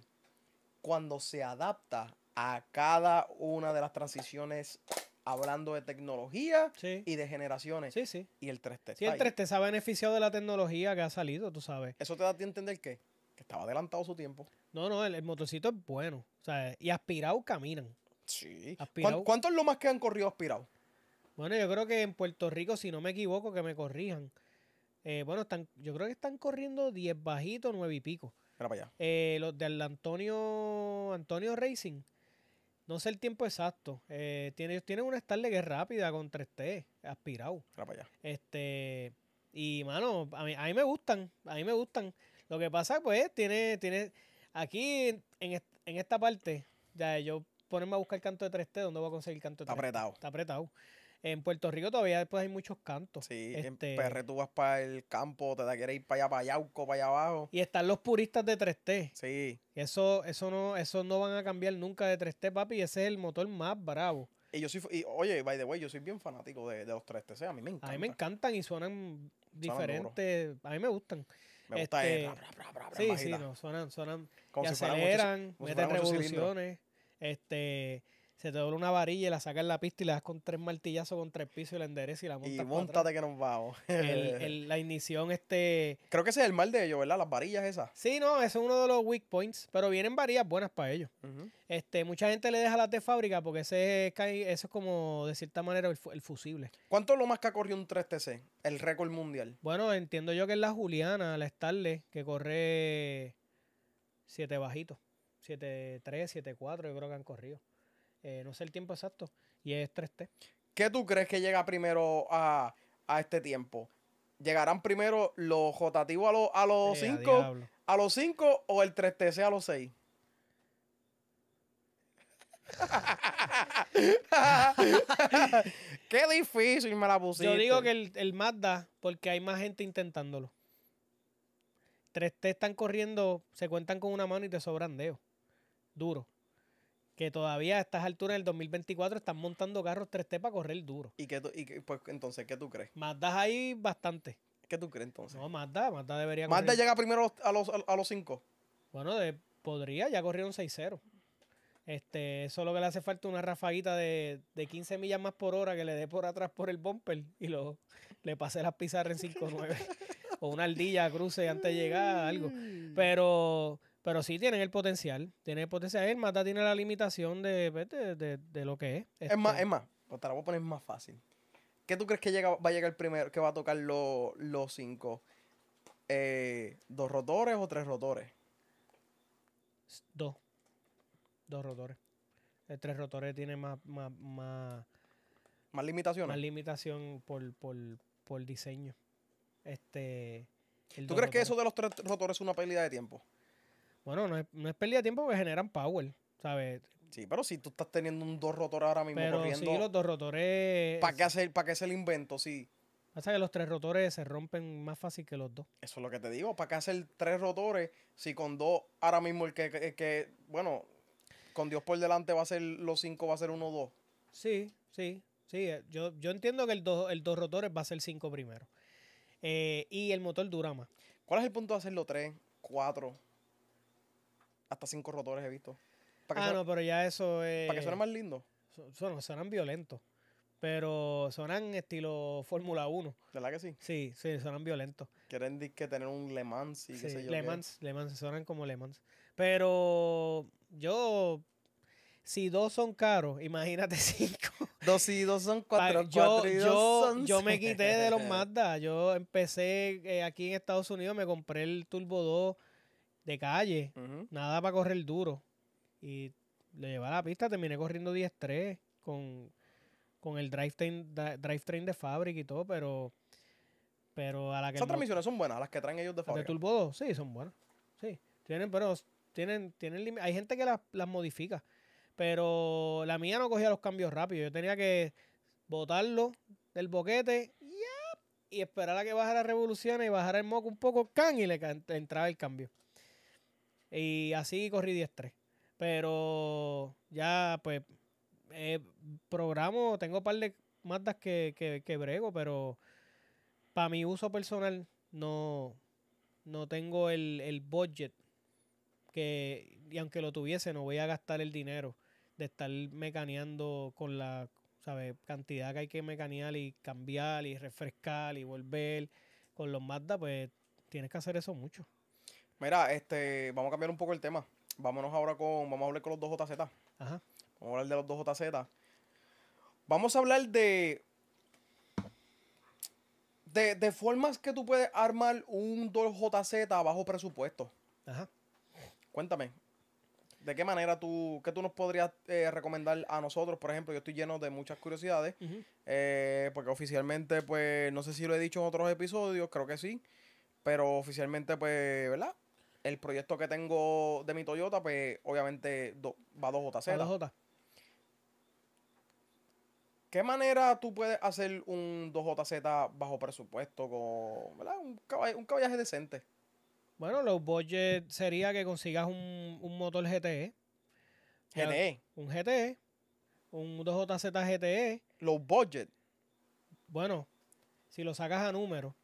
Cuando se adapta a cada una de las transiciones hablando de tecnología y de generaciones. Sí, sí. Y el 3T. Sí, el 3T se ha beneficiado de la tecnología que ha salido, tú sabes. ¿Eso te da a entender qué? estaba adelantado su tiempo. No, no, el, el motorcito es bueno. O sea, y aspirado caminan. Sí. ¿Cuántos lo más que han corrido aspirado? Bueno, yo creo que en Puerto Rico, si no me equivoco, que me corrijan. Eh, bueno, están, yo creo que están corriendo 10 bajitos, 9 y pico. Era para allá. Eh, los del Antonio, Antonio Racing. No sé el tiempo exacto. Eh, tienen, una Starlet que rápida con 3T, aspirado. Era para allá. Este, y, mano, a a mí me gustan. A mí me gustan. Lo que pasa, pues, tiene, tiene, aquí en, esta parte, ya yo ponerme a buscar canto de 3T, ¿dónde voy a conseguir canto de 3T? Está apretado. Está apretado. En Puerto Rico todavía después pues, hay muchos cantos. Sí, este, en PR tú vas para el campo, te da que ir para allá, para Yauco, para allá abajo. Y están los puristas de 3T. Sí. Eso, eso no, eso no van a cambiar nunca de 3T, papi. Ese es el motor más bravo. Y yo soy, y, oye, by the way, yo soy bien fanático de, los 3T. a mí me encantan. A mí me encantan y suenan, diferentes. a mí me gustan. Me gusta este, Sí, sí, no, suenan, suenan. Como y aceleran, meten revoluciones. Este, se te dobla una varilla y la sacas en la pista y la das con tres martillazos con tres pisos y la enderezas y la montas. Y montate que nos vamos. la ignición, este. Creo que ese es el mal de ellos, ¿verdad? Las varillas esas. Sí, no, ese es uno de los weak points, pero vienen varillas buenas para ellos. este, mucha gente le deja las de fábrica porque ese es, eso es como, de cierta manera, el, fusible. ¿Cuánto es lo más que ha corrido un 3TC? El récord mundial. Bueno, entiendo yo que es la Juliana, la Starlet, que corre siete bajitos. 7-3, 7-4, yo creo que han corrido. Eh, no sé el tiempo exacto. Y es 3T. ¿Qué tú crees que llega primero a, este tiempo? ¿Llegarán primero los JTIVO a, los 5? a, los 5 eh, o el 3 t sea a los 6? Qué difícil me la pusiste. Yo digo que el, el Mazda, porque hay más gente intentándolo. 3T están corriendo, se cuentan con una mano y te sobran deo. Duro que todavía a estas alturas del 2024 están montando carros 3T para correr duro. ¿Y, qué, pues, entonces qué tú crees? Mazda ahí bastante. ¿Qué tú crees entonces? No, Mazda, Mazda debería Mazda correr. llega primero a los, a los, 5. Bueno, podría, ya corrieron 6-0. Este, solo que le hace falta una rafaguita de, de, 15 millas más por hora que le dé por atrás por el bumper y lo, le pase las pizarras en 5-9. o una ardilla cruce antes de llegar, algo. Pero pero sí tienen el potencial. Tienen el potencial. El Mata tiene la limitación pues, de, lo que es. Es más, este. es más. Pues, te la voy a poner más fácil. ¿Qué tú crees que llega, va a llegar el primero, que va a tocar los cinco? Eh, ¿Dos rotores o tres rotores? Dos. Dos rotores. El eh, tres rotores tiene más, más, más, más limitaciones. Más limitación por, por, diseño. Este. ¿Tú crees que eso de los tres rotores es una pérdida de tiempo? Bueno, no es, pérdida de tiempo porque generan power, ¿sabes? Sí, pero si tú estás teniendo un dos rotor ahora mismo pero corriendo. los dos rotores. ¿Para qué hacer, para qué hacer el invento? Sí. Pasa que los tres rotores se rompen más fácil que los dos. Eso es lo que te digo. ¿Para qué hacer tres rotores si con dos ahora mismo el que, bueno, con Dios por delante va a ser los cinco, va a ser uno o dos? Sí, sí, sí. Eh, yo, entiendo que el dos, rotores va a ser cinco primero. Eh, y el motor dura más. ¿Cuál es el punto de hacerlo tres, cuatro? hasta cinco rotores he visto. ah, no, pero ya eso es. Para que suenan más lindo. Son, suenan violentos. Pero suenan estilo Fórmula 1. ¿Verdad que sí? Sí, sí, suenan violentos. Quieren que tener un Le Mans y qué sé yo. Le Mans, Le Mans, sonan como Le Mans. Pero yo, si dos son caros, imagínate cinco. Dos y dos son cuatro, yo, y son Yo me quité de los Mazda. Yo empecé eh, aquí en Estados Unidos, me compré el Turbo 2 de calle, nada para correr duro. Y le llevaba la pista, terminé corriendo 10-3 con, con el drive train, de fábrica y todo, pero. Pero a la que. Esas transmisiones son buenas, las que traen ellos de fábrica. De Turbo 2, sí, son buenas. Sí. Tienen, pero tienen, tienen Hay gente que las, modifica. Pero la mía no cogía los cambios rápidos. Yo tenía que botarlo del boquete y esperar a que bajara revoluciones y bajara el moco un poco, can, y le entraba el cambio. Y así corrí 10-3. Pero ya, pues, eh, programo, tengo un par de Mazdas que, que, brego, pero para mi uso personal no, no tengo el, budget que, y aunque lo tuviese, no voy a gastar el dinero de estar mecaneando con la cantidad que hay que mecanear y cambiar y refrescar y volver con los Mazda, pues tienes que hacer eso mucho. Mira, este, vamos a cambiar un poco el tema. Vámonos ahora con, vamos a hablar con los dos JZ. Ajá. Vamos a hablar de los dos JZ. Vamos a hablar de, de, formas que tú puedes armar un 2JZ bajo presupuesto. Ajá. Cuéntame, ¿De qué manera tú, qué tú nos podrías eh, recomendar a nosotros? Por ejemplo, yo estoy lleno de muchas curiosidades, eh, porque oficialmente, pues, no sé si lo he dicho en otros episodios, creo que sí, pero oficialmente, pues, ¿verdad? el proyecto que tengo de mi Toyota, pues obviamente va a 2JZ. ¿Qué manera tú puedes hacer un 2JZ bajo presupuesto con Un, caballaje, decente? Bueno, los budget sería que consigas un, un motor GTE. GTE. Un GTE. Un 2JZ GTE. Los budget. Bueno, si lo sacas a números.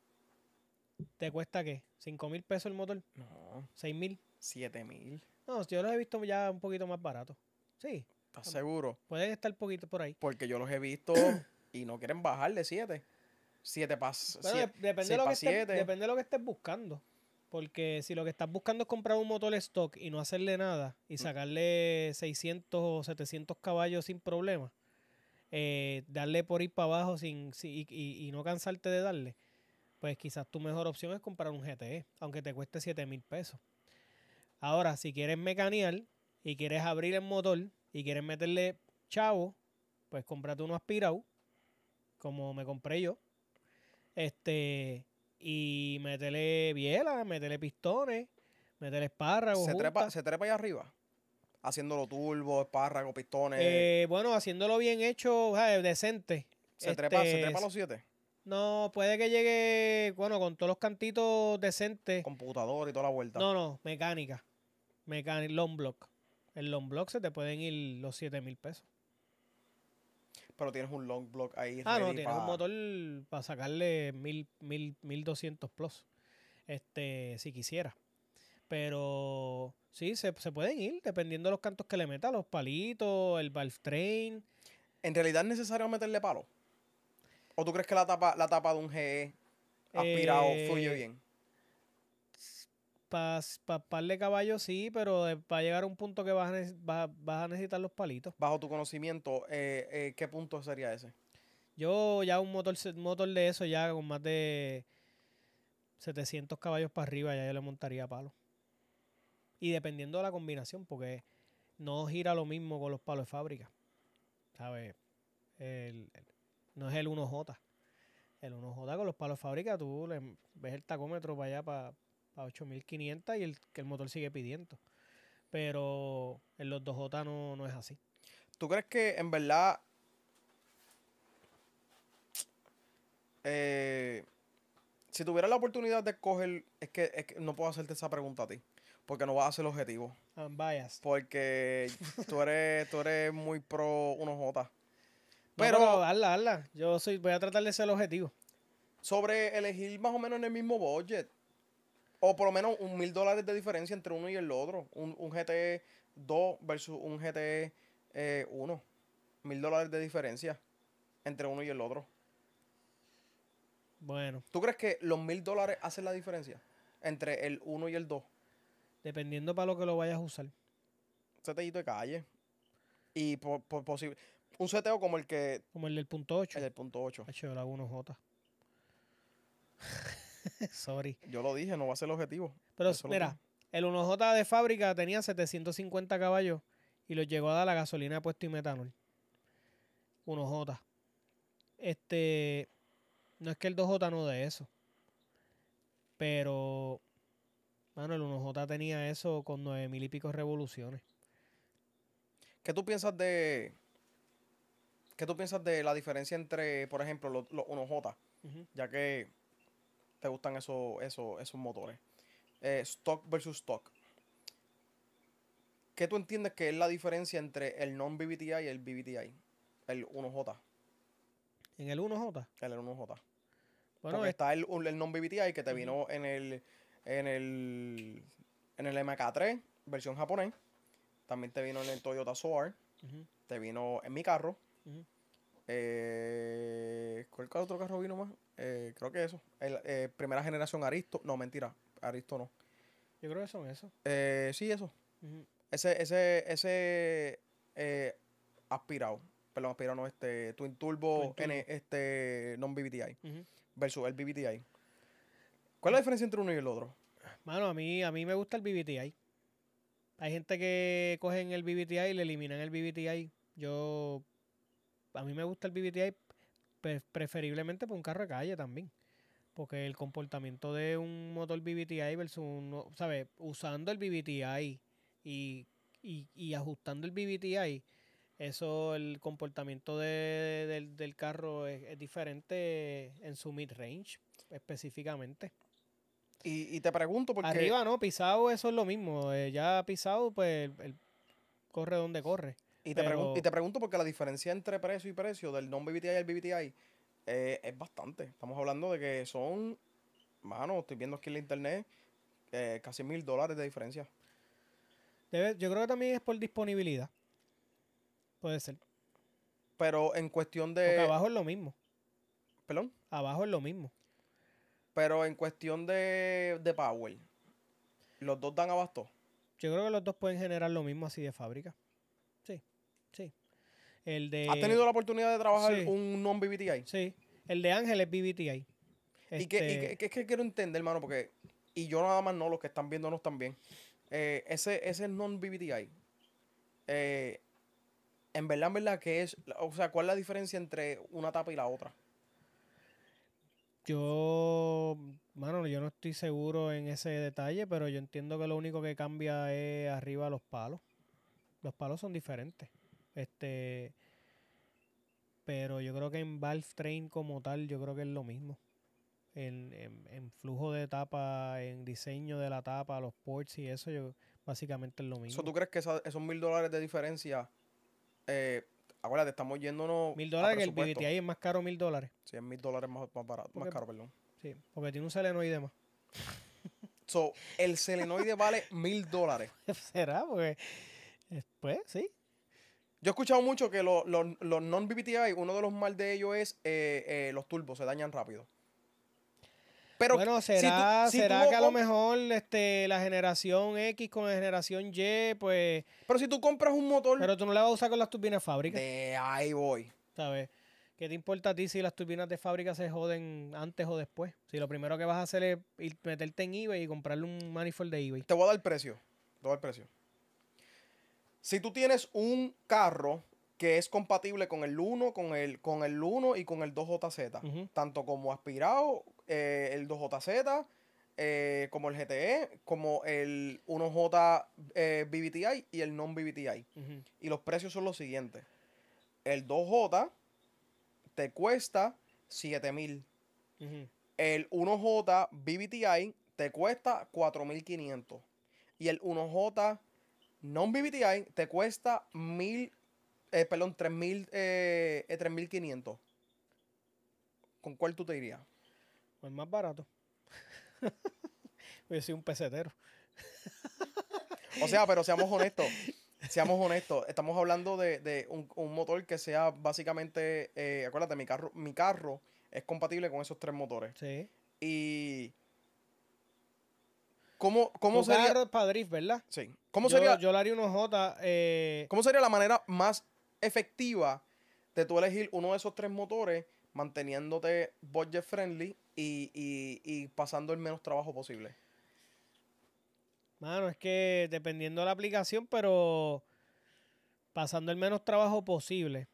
¿Te cuesta qué? ¿Cinco mil pesos el motor? No. ¿Seis mil? Siete mil. No, yo los he visto ya un poquito más baratos. Sí. ¿Estás seguro? Pueden estar poquito por ahí. Porque yo los he visto y no quieren bajar de siete. Siete pas. depende, de lo que Estés, depende lo que estés buscando. Porque si lo que estás buscando es comprar un motor stock y no hacerle nada y mm. sacarle 600 o 700 caballos sin problema, eh, darle por ir para abajo sin, y, y no cansarte de darle, pues quizás tu mejor opción es comprar un GTE, aunque te cueste 7 mil pesos. Ahora, si quieres mecanear y quieres abrir el motor y quieres meterle chavo, pues cómprate uno aspirado, como me compré yo. Este, y métele bielas, métele pistones, métele espárragos. ¿Se trepa, ¿Se trepa allá arriba? Haciéndolo turbo, espárragos, pistones. Eh, bueno, haciéndolo bien hecho, decente. ¿Se, trepa, ¿Se trepa este, los siete? No, puede que llegue, bueno, con todos los cantitos decentes. Computador y toda la vuelta. No, no, mecánica. long block. El long block se te pueden ir los 7 mil pesos. Pero tienes un long block ahí. Ah, no, tienes un motor para sacarle mil, mil, 1200 plus. Este, si quisiera. Pero sí, se, se pueden ir dependiendo de los cantos que le meta, los palitos, el valve train. En realidad es necesario meterle palo. ¿O tú crees que la tapa, la tapa de un GE aspirado eh, fluye bien? Para par de caballos sí, pero para llegar a un punto que vas a, necesitar los palitos. Bajo tu conocimiento, eh, eh, ¿qué punto sería ese? Yo ya un motor, motor de eso, ya con más de 700 caballos para arriba, ya yo le montaría palo. Y dependiendo de la combinación, porque no gira lo mismo con los palos de fábrica. ¿Sabes? el, no es el 1J. El 1J con los palos fábrica, tú le ves el tacómetro para allá para, 8500 y el, el motor sigue pidiendo. Pero en los 2J no, no es así. ¿Tú crees que en verdad eh, si tuvieras la oportunidad de escoger, es que, no puedo hacerte esa pregunta a ti, porque no vas a ser el objetivo. I'm Porque tú eres, tú eres muy pro 1J. Pero, Yo soy, voy a tratar de ser el objetivo. Sobre elegir más o menos en el mismo budget. O por lo menos un mil dólares de diferencia entre uno y el otro. Un, un 2 e versus un gte 1. Eh, mil dólares de diferencia entre uno y el otro. Bueno. ¿Tú crees que los mil dólares hacen la diferencia entre el uno y el 2? Dependiendo para lo que lo vayas a usar. Este de calle. Y por, por posible. Un seteo como el que. Como el del punto 8. El del punto 8. Hecho la 1J. Sorry. Yo lo dije, no va a ser el objetivo. Pero mira, el 1J de fábrica tenía 750 caballos y los llegó a dar la gasolina puesto y metanol. 1J. Este. No es que el 2J no de eso. Pero. Bueno, el 1J tenía eso con 9 mil y pico revoluciones. ¿Qué tú piensas de, ¿Qué tú piensas de la diferencia entre, por ejemplo, los, 1J? Ya que te gustan esos, esos, motores. Eh, stock versus stock. ¿Qué tú entiendes que es la diferencia entre el non-BBTI y el BBTI? El 1J. ¿En el 1J? El 1J. Bueno, está el, non-BBTI que te vino en el en el en el MK3, versión japonés. También te vino en el Toyota Soar. Te vino en mi carro. Eh, ¿Cuál es otro carro vino más? Eh, creo que eso. El, eh, primera generación Aristo. No, mentira. Aristo no. Yo creo que son esos. sí, eso. Ese, ese, ese aspirado. Perdón, aspirado no, este Twin Turbo, este non-BBTI versus el BBTI. ¿Cuál es la diferencia entre uno y el otro? Mano, a mí, a mí me gusta el BBTI. Hay gente que cogen el BBTI y le eliminan el BBTI. Yo a mí me gusta el BBTI preferiblemente por un carro de calle también. Porque el comportamiento de un motor BBTI versus un, ¿sabes? Usando el BBTI y, y, ajustando el BBTI, eso, el comportamiento del, carro es, diferente en su mid-range específicamente. Y, y, te pregunto porque... Arriba no, pisado eso es lo mismo. Eh, ya pisado, pues, corre donde corre. Y te, pregunto porque la diferencia entre precio y precio del non-BBTI el eh, BBTI es bastante. Estamos hablando de que son, mano, estoy viendo aquí en la internet, eh, casi mil dólares de diferencia. yo creo que también es por disponibilidad. Puede ser. Pero en cuestión de. Porque abajo es lo mismo. ¿Perdón? Abajo es lo mismo. Pero en cuestión de, de power, ¿los dos dan abasto? Yo creo que los dos pueden generar lo mismo así de fábrica. Sí. El de... ¿Has tenido la oportunidad de trabajar un non-BBTI? Sí. El de Ángel es BBTI. Y, este que, es que quiero entender, hermano, porque... Y yo nada más no, los que están viéndonos también. Eh, ese ese non-BBTI, eh, en verdad, verdad, que es? O sea, ¿cuál es la diferencia entre una tapa y la otra? Yo, mano, yo no estoy seguro en ese detalle, pero yo entiendo que lo único que cambia es arriba los palos. Los palos son diferentes. Este. Pero yo creo que en Valve Train como tal, yo creo que es lo mismo. En, flujo de tapa, en diseño de la tapa, los ports y eso, yo básicamente es lo mismo. ¿Tú crees que esos mil dólares de diferencia eh, te estamos yéndonos. Mil dólares, que el BBTI es más caro, mil dólares. Sí, es mil dólares más, más más caro, perdón. Sí, porque tiene un selenoide más. el selenoide vale mil dólares. ¿Será? Porque. Eh, pues sí, yo he escuchado mucho que los, los, los non bbti uno de los mal de ellos es eh, eh, los turbos, se dañan rápido. Pero bueno, será, que a lo mejor este, la generación X con la generación Y, pues. Pero si tú compras un motor. Pero tú no la vas a usar con las turbinas fábricas. De ahí voy. ¿Sabes? ¿Qué te importa a ti si las turbinas de fábrica se joden antes o después? Si lo primero que vas a hacer es meterte en eBay y comprarle un manifold de eBay. Te voy a dar el precio. Te voy a dar el precio. Si tú tienes un carro que es compatible con el 1, con el, con el 1 y con el 2JZ, tanto como aspirado, eh, el 2JZ, eh, como el GTE, como el 1J eh, BBTI y el non-BBTI. Y los precios son los siguientes. El 2J te cuesta $7,000. El 1J BBTI te cuesta 4.500. Y el 1J Non-BBTI te cuesta mil, eh, perdón, 3.500. 3.500. Eh, eh, ¿Con cuál tú te irías? Con pues el más barato. a soy un pesetero. o sea, pero seamos honestos. Seamos honestos. Estamos hablando de, un, un, motor que sea básicamente. Eh, acuérdate, mi carro, mi carro es compatible con esos tres motores. Sí. Y ¿Cómo, sería? ¿verdad? Sí. yo, sería? Yo le haría unos J. Eh, ¿Cómo sería la manera más efectiva de tú elegir uno de esos tres motores manteniéndote budget friendly y, pasando el menos trabajo posible? Mano, es que dependiendo de la aplicación, pero pasando el menos trabajo posible.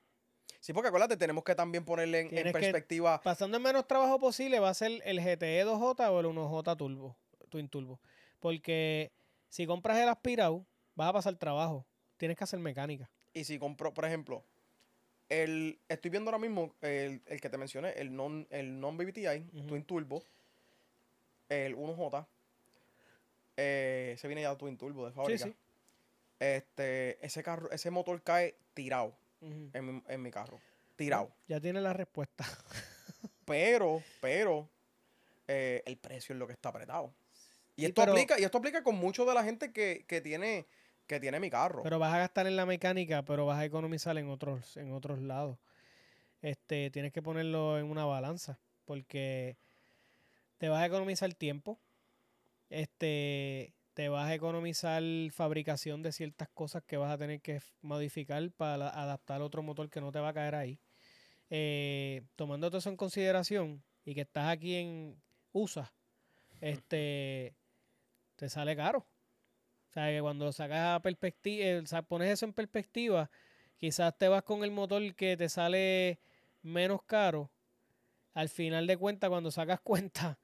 Sí, porque acuérdate, tenemos que también ponerle en, en perspectiva. pasando el menos trabajo posible va a ser el GTE 2J o el 1J Turbo, Twin Turbo. Porque si compras el aspirado, vas a pasar trabajo. Tienes que hacer mecánica. Y si compro, por ejemplo, el, estoy viendo ahora mismo el, que te mencioné, el non, el non BBTI, Twin Turbo, el 1J. Eh, se viene ya Twin Turbo de fábrica. Este, ese carro, ese motor cae tirado en, mi, carro. Tirado. Ya tiene la respuesta. pero, pero, eh, el precio es lo que está apretado. Y, esto aplica, y esto aplica con mucho de la gente que, tiene, que tiene mi carro. Pero vas a gastar en la mecánica, pero vas a economizar en otros, en otros lados. Este, tienes que ponerlo en una balanza. Porque te vas a economizar tiempo. Este, te vas a economizar fabricación de ciertas cosas que vas a tener que modificar para adaptar otro motor que no te va a caer ahí. Eh, tomando eso en consideración y que estás aquí en USA, este, te sale caro. O sea, que cuando sacas a perspectiva, eh, pones eso en perspectiva, quizás te vas con el motor que te sale menos caro. Al final de cuentas, cuando sacas cuenta,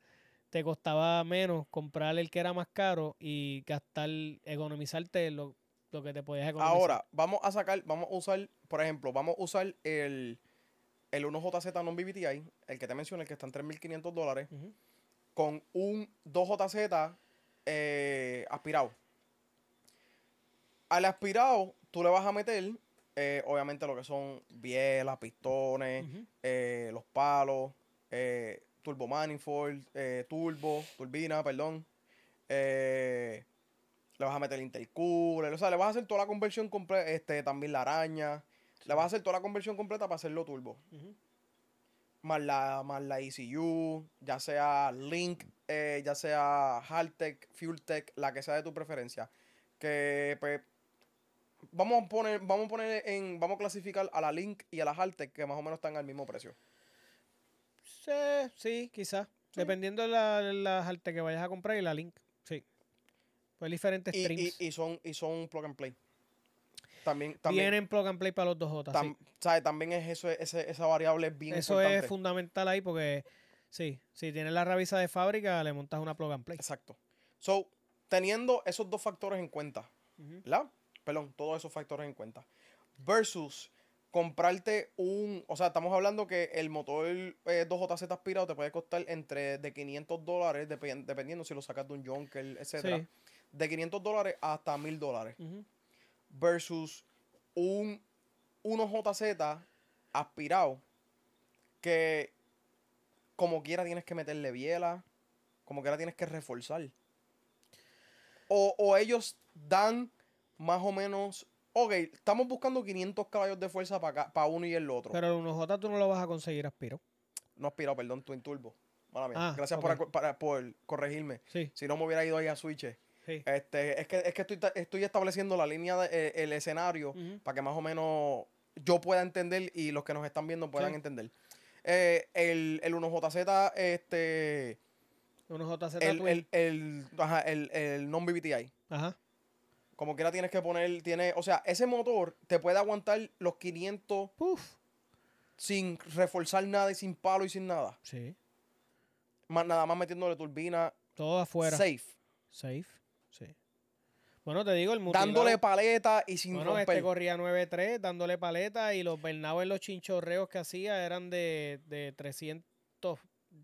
te costaba menos comprar el que era más caro y gastar, economizarte lo, lo que te podías economizar. Ahora, vamos a sacar, vamos a usar, por ejemplo, vamos a usar el, el 1JZ non BBTI, el que te mencioné, el que está en 3.500 dólares, con un 2JZ eh, aspirado. Al aspirado, tú le vas a meter, eh, obviamente, lo que son bielas, pistones, eh, los palos, turbo manifold, turbo, turbina, perdón. le vas a meter el intercooler, o sea, le vas a hacer toda la conversión completa, este, también la araña. Le vas a hacer toda la conversión completa para hacerlo turbo más la, más la ECU, ya sea Link, eh, ya sea Haltech, FuelTech, la que sea de tu preferencia. Que pues, vamos a poner, vamos a poner en, vamos a clasificar a la Link y a la Haltech, que más o menos están al mismo precio. Sí, quizás. Dependiendo de la, la que vayas a comprar y la Link, sí. Pues diferentes y, son, y son plug and play también, también vienen plug and play para los dos J. También es eso, esa variable bien Eso es fundamental ahí porque sí, si tienes la revisa de fábrica, le montas una plug and play. Exacto. So, teniendo esos dos factores en cuenta, ¿verdad? Perdón, todos esos factores en cuenta. Versus comprarte un, o sea, estamos hablando que el motor 2JZ eh, aspirado te puede costar entre de 500 dólares, dependiendo si lo sacas de un Junker, etcétera, de 500 dólares hasta 1000 dólares versus un 1JZ aspirado que como quiera tienes que meterle biela, como quiera tienes que reforzar. O, ellos dan más o menos ok, estamos buscando 500 caballos de fuerza para uno y el otro. Pero el 1J tú no lo vas a conseguir aspiro. No aspirado, perdón, Twin Turbo. Mala mía. Ah, Gracias por, corregirme. Si no me hubiera ido ahí a Switch. Este, es que, estoy, estableciendo la línea, eh, el escenario, para que más o menos yo pueda entender y los que nos están viendo puedan entender. el, eh, 1JZ, este. 1JZ el, el, este, non-BBTI. Ajá. Como quiera tienes que poner, tiene, o sea, ese motor te puede aguantar los 500 sin reforzar nada y sin palo y sin nada. Sí. nada más metiéndole turbina. Todo afuera. Safe. Safe. Sí. Bueno, te digo, el motor. Dándole paleta y sin bueno, este romper. este corría 9-3, dándole paleta y los Bernabé los chinchorreos que hacía eran de, 300,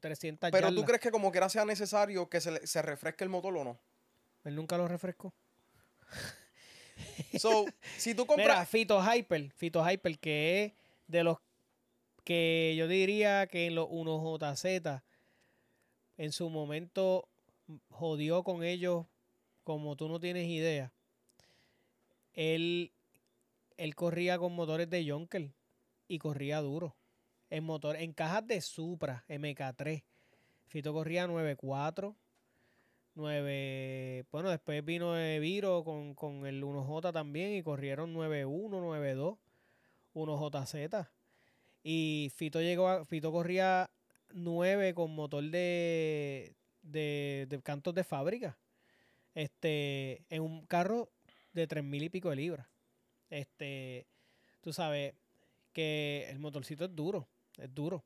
300 Pero tú crees que como que sea necesario que se, se refresque el motor o no? Él nunca lo refrescó. so, si tú compras... Fito Hyper, Fito Hyper, que es de los que yo diría que en los 1JZ en su momento mm, jodió con ellos como tú no tienes idea, él, él corría con motores de Jonker y corría duro. En motor, en cajas de Supra MK3. Fito corría 94. 9, bueno, después vino Viro con, con, el 1J también y corrieron 9-1, 9-2, 1JZ. Y Fito llegó a, Fito corría 9 con motor de cantos de fábrica. Este, en un carro de tres mil y pico de libras. Este, tú sabes que el motorcito es duro, es duro.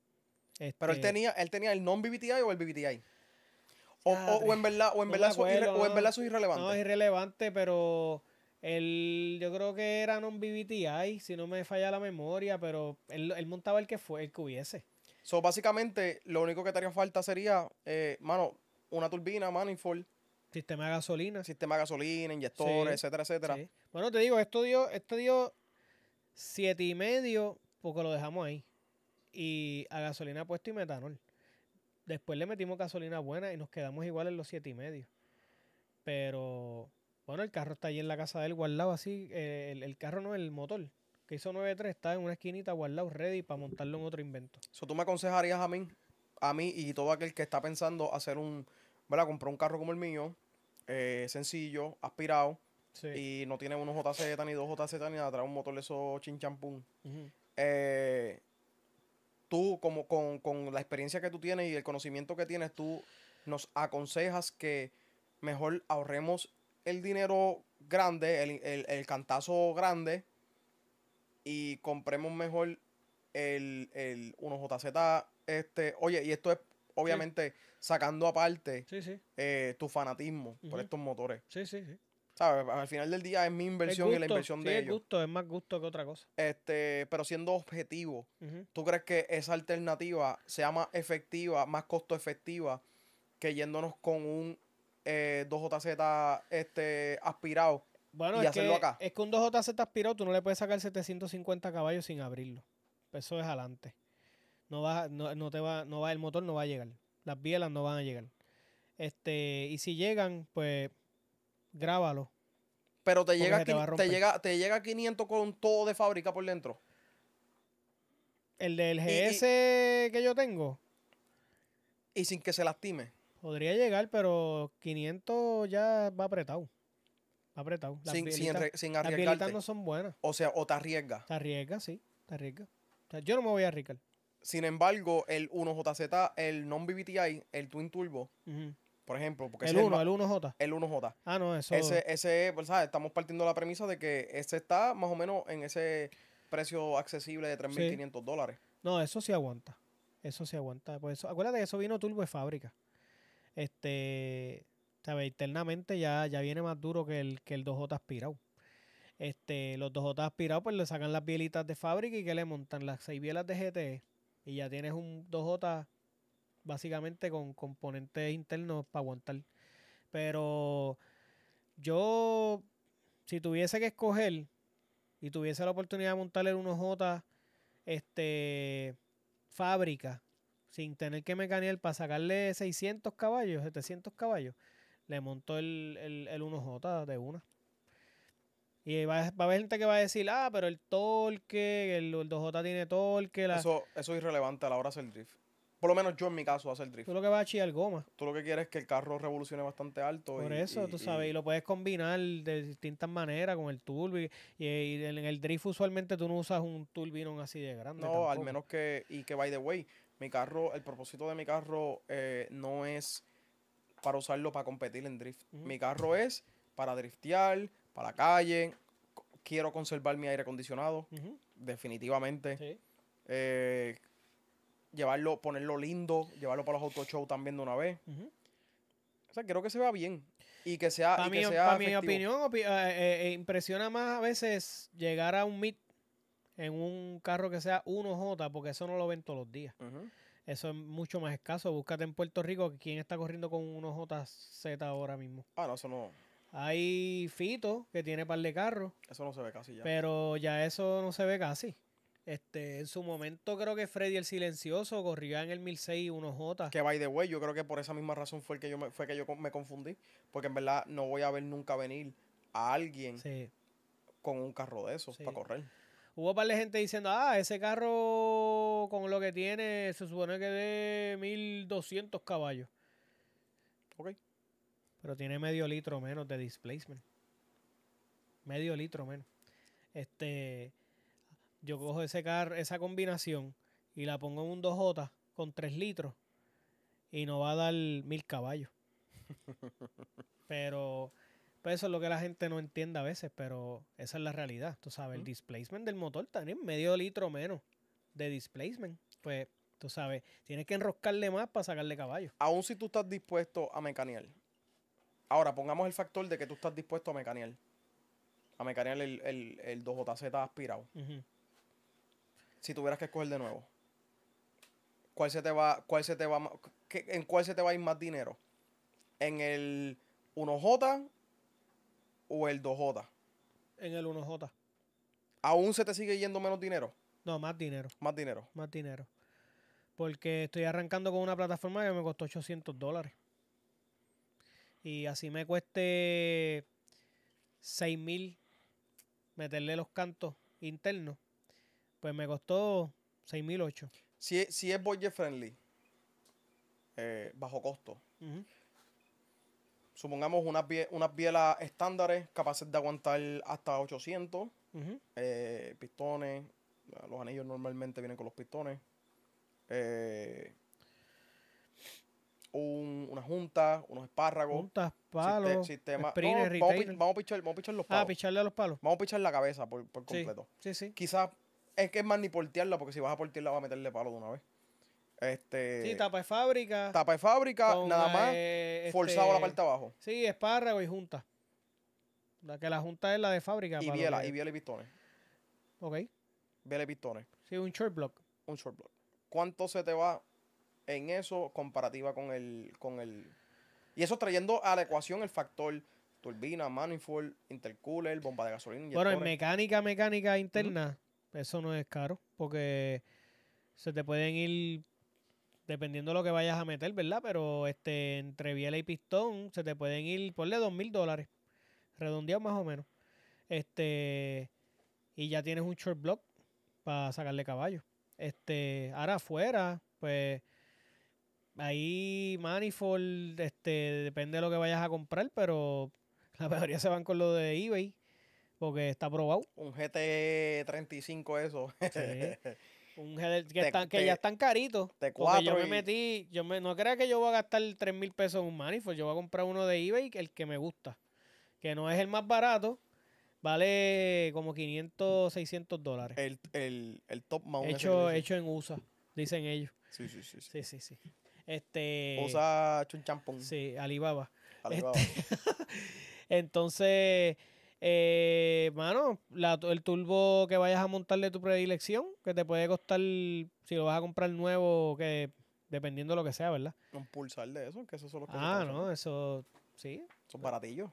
Pero él este, tenía, él tenía el non BBTI o el BBTI. O, en verdad, o en verdad, eso es irrelevante. No, es irrelevante, pero él, yo creo que era non-BBTI, si no me falla la memoria, pero él, montaba el que fue, el que hubiese. So, básicamente, lo único que te haría falta sería, eh, mano, una turbina, manifold, Sistema de gasolina. Sistema de gasolina, inyectores, etcétera, etcétera. Bueno, te digo, esto dio, esto dio siete y medio porque lo dejamos ahí. Y a gasolina puesto y metanol. Después le metimos gasolina buena y nos quedamos igual en los siete y medio. Pero, bueno, el carro está ahí en la casa de él guardado así. El, carro no, es el motor que hizo 9.3 está en una esquinita guardado ready para montarlo en otro invento. Eso tú me aconsejarías a mí, a mí y todo aquel que está pensando hacer un ¿verdad? Compró un carro como el mío, eh, sencillo, aspirado. Y no tiene unos JZ ni dos JZ ni nada, trae un motor de esos chinchampún. Eh, tú, como con, la experiencia que tú tienes y el conocimiento que tienes, tú nos aconsejas que mejor ahorremos el dinero grande, el, cantazo grande, y compremos mejor el, el 1JZ. Este, oye, y esto es obviamente sacando aparte eh, tu fanatismo por estos motores. Sí, sí, sí. Al final del día es mi inversión y la inversión de es ellos. gusto, es más gusto que otra cosa. Este, pero siendo objetivo, ¿tú crees que esa alternativa sea más efectiva, más costo efectiva que yéndonos con un 2JZ eh, este, aspirado bueno, y es hacerlo que, acá? Es que un 2JZ aspirado tú no le puedes sacar 750 caballos sin abrirlo. Eso es adelante no va, no, no te va, no va, el motor no va a llegar. Las bielas no van a llegar. Este, y si llegan, pues grábalo. Pero te llega, te, llega, te llega 500 con todo de fábrica por dentro. El del GS que yo tengo. Y sin que se lastime. Podría llegar, pero 500 ya va apretado. Va apretado. sin, sin, no son buenas. O sea, o te arriesga Te arriesgas, sí. Te yo no me voy a arriesgar. Sin embargo, el 1JZ, el non-BBTI, el Twin Turbo, por ejemplo. Porque el 1, el, 1J. El 1J. Ah, no, eso. Ese, ese pues, ¿sabes? estamos partiendo la premisa de que ese está más o menos en ese precio accesible de 3.500 dólares. No, eso sí aguanta. Eso sí aguanta. Pues acuérdate que eso vino turbo de fábrica. Este, ¿sabes? Internamente ya, ya viene más duro que el, que el 2J aspirado. Este, los 2J aspirados pues le sacan las bielitas de fábrica y que le montan las seis bielas de GTE y ya tienes un 2J básicamente con componentes internos para aguantar. Pero yo, si tuviese que escoger y tuviese la oportunidad de montarle el 1J este, fábrica, sin tener que mecanear para sacarle 600 caballos, 700 caballos, le montó el, el 1J de una. Y va, va, a haber gente que va a decir, ah, pero el torque, el, el 2J tiene torque. La... Eso, es irrelevante a la hora de hacer drift. Por lo menos yo en mi caso hacer drift. Tú lo que vas a chillar goma. Tú lo que quieres es que el carro revolucione bastante alto. Por eso, tú sabes, y... lo puedes combinar de distintas maneras con el turbo. Y, en el drift usualmente tú no usas un turbino así de grande. No, al menos que, y que by the way, mi carro, el propósito de mi carro eh, no es para usarlo para competir en drift. Mi carro es para driftear, para la calle. Quiero conservar mi aire acondicionado, definitivamente. Eh, llevarlo, ponerlo lindo, llevarlo para los auto shows también de una vez. O sea, quiero que se vea bien. Y que sea. Para mi, mi, opinión, eh, eh, impresiona más a veces llegar a un meet en un carro que sea 1J, porque eso no lo ven todos los días. Eso es mucho más escaso. Búscate en Puerto Rico quién está corriendo con 1 JZ ahora mismo. Ah, no, eso no. Hay Fito, que tiene par de carros. Eso no se ve casi ya. Pero ya eso no se ve casi. Este, en su momento creo que Freddy el Silencioso corría en el 1006 1J. Que by de way, yo creo que por esa misma razón fue el que yo me, fue que yo me confundí. Porque en verdad no voy a ver nunca venir a alguien con un carro de esos para correr. Hubo par de gente diciendo, ah, ese carro con lo que tiene se supone que de 1200 caballos. Ok pero tiene medio litro menos de displacement. Medio litro menos. Este, yo cojo ese car esa combinación y la pongo en un 2J con 3 litros y no va a dar mil caballos. pero pues, eso es lo que la gente no entiende a veces, pero esa es la realidad. Tú sabes, el displacement del motor también medio litro menos de displacement. Pues tú sabes, tienes que enroscarle más para sacarle caballos. Aún si tú estás dispuesto a mecanear Ahora, pongamos el factor de que tú estás dispuesto a mecanear. A mecanear el, el, el 2JZ aspirado. Si tuvieras que escoger de nuevo. ¿Cuál se te va, cuál se te va, en cuál se te va a ir más dinero? ¿En el 1J o el 2J? En el 1J. ¿Aún se te sigue yendo menos dinero? No, más dinero. Más dinero. Más dinero. Porque estoy arrancando con una plataforma que me costó 800 dólares. Y así me cueste $6,000 meterle los cantos internos. Pues me costó 6.008. Si, si es budget friendly, eh, bajo costo. Supongamos unas, unas bielas estándares capaces de aguantar hasta 800 eh, pistones. Los anillos normalmente vienen con los pistones. Eh, una junta, unos espárragos. Juntas, palos. sistema. vamos, a pichar, vamos a los ah, palos. picharle a los palos. Vamos a pichar la cabeza por, completo. Sí, Quizás es que es más ni portearla, porque si vas a portearla vas a meterle palo de una vez. Este, sí, tapa de fábrica. Tapa de fábrica, nada eh, más este, forzado la parte abajo. Sí, espárrago y junta. La que la junta es la de fábrica. Y biela, y y pistones. Ok. Biela y pistones. Sí, un short block. Un short block. ¿Cuánto se te va en eso comparativa con el, con el... Y eso trayendo a la ecuación el factor turbina, manifold, intercooler, bomba de gasolina. Bueno, en mecánica, mecánica interna, eso no es caro, porque se te pueden ir dependiendo de lo que vayas a meter, ¿verdad? Pero este entre biela y pistón se te pueden ir, ponle dos mil dólares, redondeado más o menos. Este, y ya tienes un short block para sacarle caballo. Este, ahora afuera, pues ahí Manifold, este, depende de lo que vayas a comprar, pero la mayoría se van con lo de eBay, porque está probado. Un GT35 eso. Sí. Un GT que, están, que ya están caritos. yo me metí, yo no creas que yo voy a gastar 3 mil pesos en un Manifold, yo voy a comprar uno de eBay, el que me gusta, que no es el más barato. Vale como 500, 600 dólares. El, el, top mount. Hecho, en USA, dicen ellos. sí, sí. Sí, sí, sí. sí. Este, Usa chunchampón. Sí, Alibaba. Alibaba. Este, entonces, eh, mano, el turbo que vayas a montar de tu predilección, que te puede costar, si lo vas a comprar nuevo, que dependiendo de lo que sea, ¿verdad? Un pulsar de eso, que esos son los Ah, no, eso, sí. Son baratillos.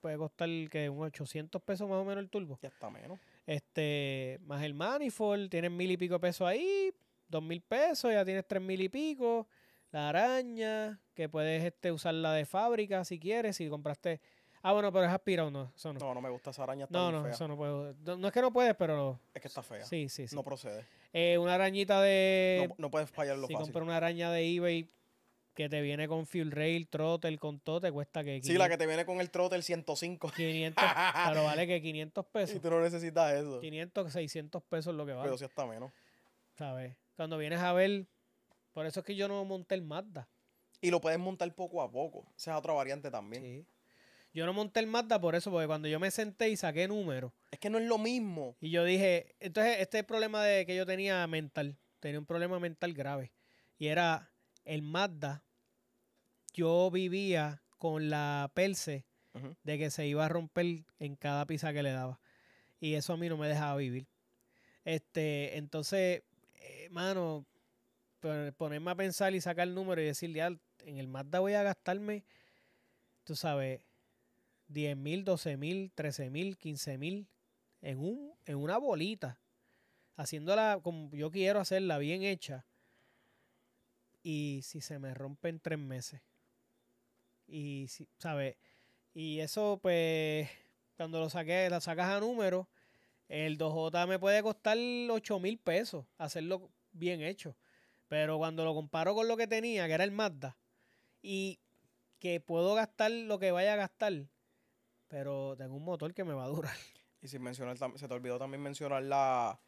Puede costar que un 800 pesos más o menos el turbo. Ya está menos. Este, más el manifold, tienes mil y pico pesos ahí, dos mil pesos, ya tienes tres mil y pico la araña, que puedes este, la de fábrica si quieres, si compraste... Ah, bueno, pero es aspirado, no, eso no. No, no me gusta esa araña. no, no, eso no puedo. No, es que no puedes, pero... Es que está fea. Sí, sí, sí. No procede. Eh, una arañita de... No, puedes fallar lo si compras una araña de eBay que te viene con Fuel Rail, Trotter, con todo, te cuesta que... sí, la que te viene con el Trotter 105. 500, pero vale que 500 pesos. Y tú no necesitas eso. 500, 600 pesos es lo que vale. Pero si hasta menos. ¿Sabes? Cuando vienes a ver, por eso es que yo no monté el Mazda. Y lo puedes montar poco a poco. Esa es otra variante también. Yo no monté el Mazda por eso, porque cuando yo me senté y saqué números. Es que no es lo mismo. Y yo dije, entonces este problema de que yo tenía mental. Tenía un problema mental grave. Y era el Mazda. Yo vivía con la pelse de que se iba a romper en cada pizza que le daba. Y eso a mí no me dejaba vivir. Este, entonces, eh, mano, ponerme a pensar y sacar el número y decirle, en el Mazda voy a gastarme, tú sabes, 10 mil, 12 mil, 13 mil, 15 mil en, un, en una bolita, haciéndola como yo quiero hacerla, bien hecha. Y si se me rompe en tres meses. Y, si, ¿sabes? Y eso, pues, cuando lo saqué, la sacas a número, el 2J me puede costar 8 mil pesos hacerlo bien hecho. Pero cuando lo comparo con lo que tenía, que era el Mazda, y que puedo gastar lo que vaya a gastar, pero tengo un motor que me va a durar. Y sin mencionar, se te olvidó también mencionar la,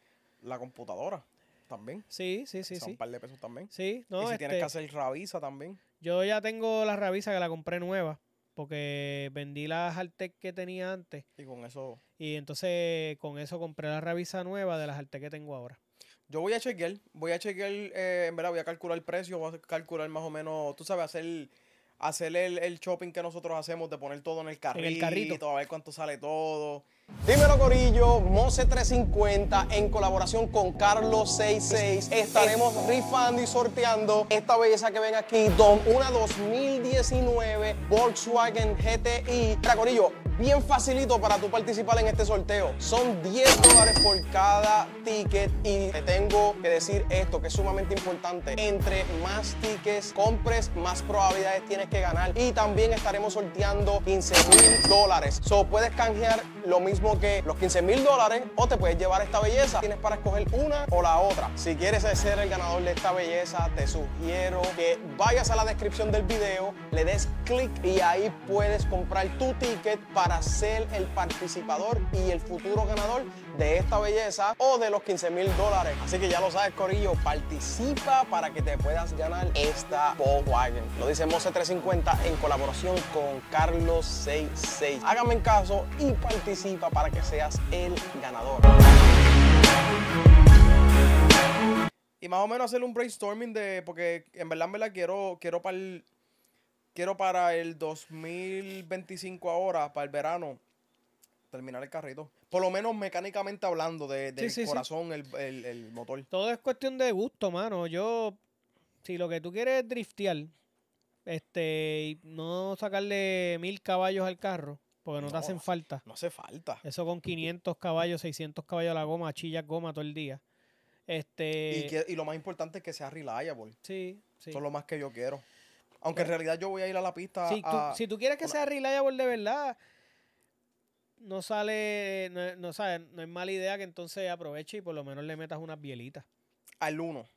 computadora. También. Sí, sí, sí. Son un par de pesos también. Sí, no. Y si tienes que este hacer Ravisa también. Yo ya tengo la Ravisa que la compré nueva. Porque vendí las Haltec que tenía antes. Y con eso. Y entonces con eso compré la Ravisa nueva de las Haltec que tengo ahora. Yo voy a chequear, voy a chequear, eh, en verdad, voy a calcular el precio, voy a calcular más o menos, tú sabes, hacer, hacer el, el shopping que nosotros hacemos de poner todo en el carrito, en el carrito. a ver cuánto sale todo. Dímelo Corillo, Mose 350 en colaboración con Carlos 66 estaremos rifando y sorteando esta belleza que ven aquí, Dom, una 2019 Volkswagen GTI. Mira Corillo, bien facilito para tú participar en este sorteo. Son 10 dólares por cada ticket y te tengo que decir esto que es sumamente importante. Entre más tickets compres, más probabilidades tienes que ganar. Y también estaremos sorteando 15 mil dólares. So, puedes canjear lo mismo que los 15 mil dólares o te puedes llevar esta belleza. Tienes para escoger una o la otra. Si quieres ser el ganador de esta belleza, te sugiero que vayas a la descripción del video, le des clic y ahí puedes comprar tu ticket para ser el participador y el futuro ganador de esta belleza o de los 15 mil dólares. Así que ya lo sabes, Corillo, participa para que te puedas ganar esta Volkswagen. Lo dice Mose 350 en colaboración con Carlos 66. Hágame en caso y participa para que seas el ganador. Y más o menos hacer un brainstorming de. Porque en verdad, en verdad, quiero, quiero para el. Quiero para el 2025 ahora, para el verano, terminar el carrito por lo menos mecánicamente hablando, de, del corazón, El, motor. Todo es cuestión de gusto, mano. Yo, si lo que tú quieres es driftear, este, y no sacarle mil caballos al carro, porque no, te hacen falta. No hace falta. Eso con 500 caballos, 600 caballos a la goma, chilla goma todo el día. Este... Y, lo más importante es que sea reliable. Sí, sí. Eso es lo más que yo quiero. Aunque en pues realidad yo voy a ir a la pista. Si, a, tú, si tú quieres que sea reliable de verdad, no sale, no, no, no es mala idea que entonces aproveche y por lo menos le metas unas bielitas. Al uno.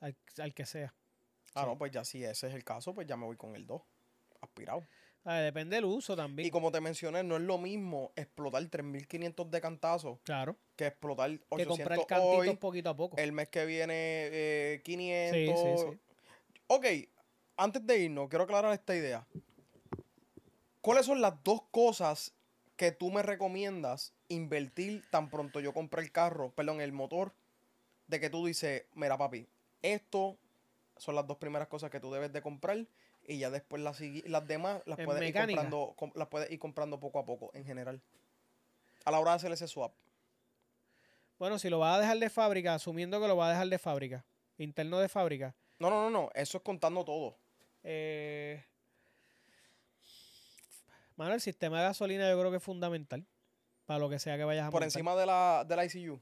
Al, que sea. Ah, no, pues ya si ese es el caso, pues ya me voy con el 2. Aspirado. Ah, depende del uso también. Y como te mencioné, no es lo mismo explotar 3.500 de cantazo claro. que explotar 800 que comprar cantitos poquito a poco. El mes que viene 500. Eh, sí, sí, sí. Ok, antes de irnos, quiero aclarar esta idea. ¿Cuáles son las dos cosas que tú me recomiendas invertir tan pronto yo compré el carro, perdón, el motor, de que tú dices, mira papi, esto son las dos primeras cosas que tú debes de comprar y ya después las, las demás las puedes, ir comprando, las puedes ir comprando poco a poco en general. A la hora de hacer ese swap. Bueno, si lo vas a dejar de fábrica, asumiendo que lo vas a dejar de fábrica, interno de fábrica. No, no, no, no, eso es contando todo. Eh, bueno, el sistema de gasolina yo creo que es fundamental para lo que sea que vayas a Por encima de la, de la ICU,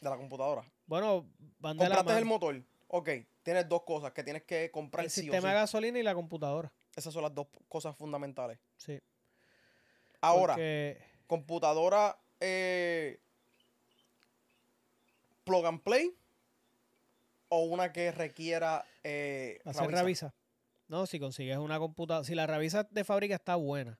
de la computadora. Bueno, van Compraste el motor. Ok, tienes dos cosas que tienes que comprar el sistema de gasolina y la computadora. Esas son las dos cosas fundamentales. Sí. Ahora, computadora eh, plug and play o una que requiera eh, hacer revisa No, si consigues una computadora, si la revisa de fábrica está buena,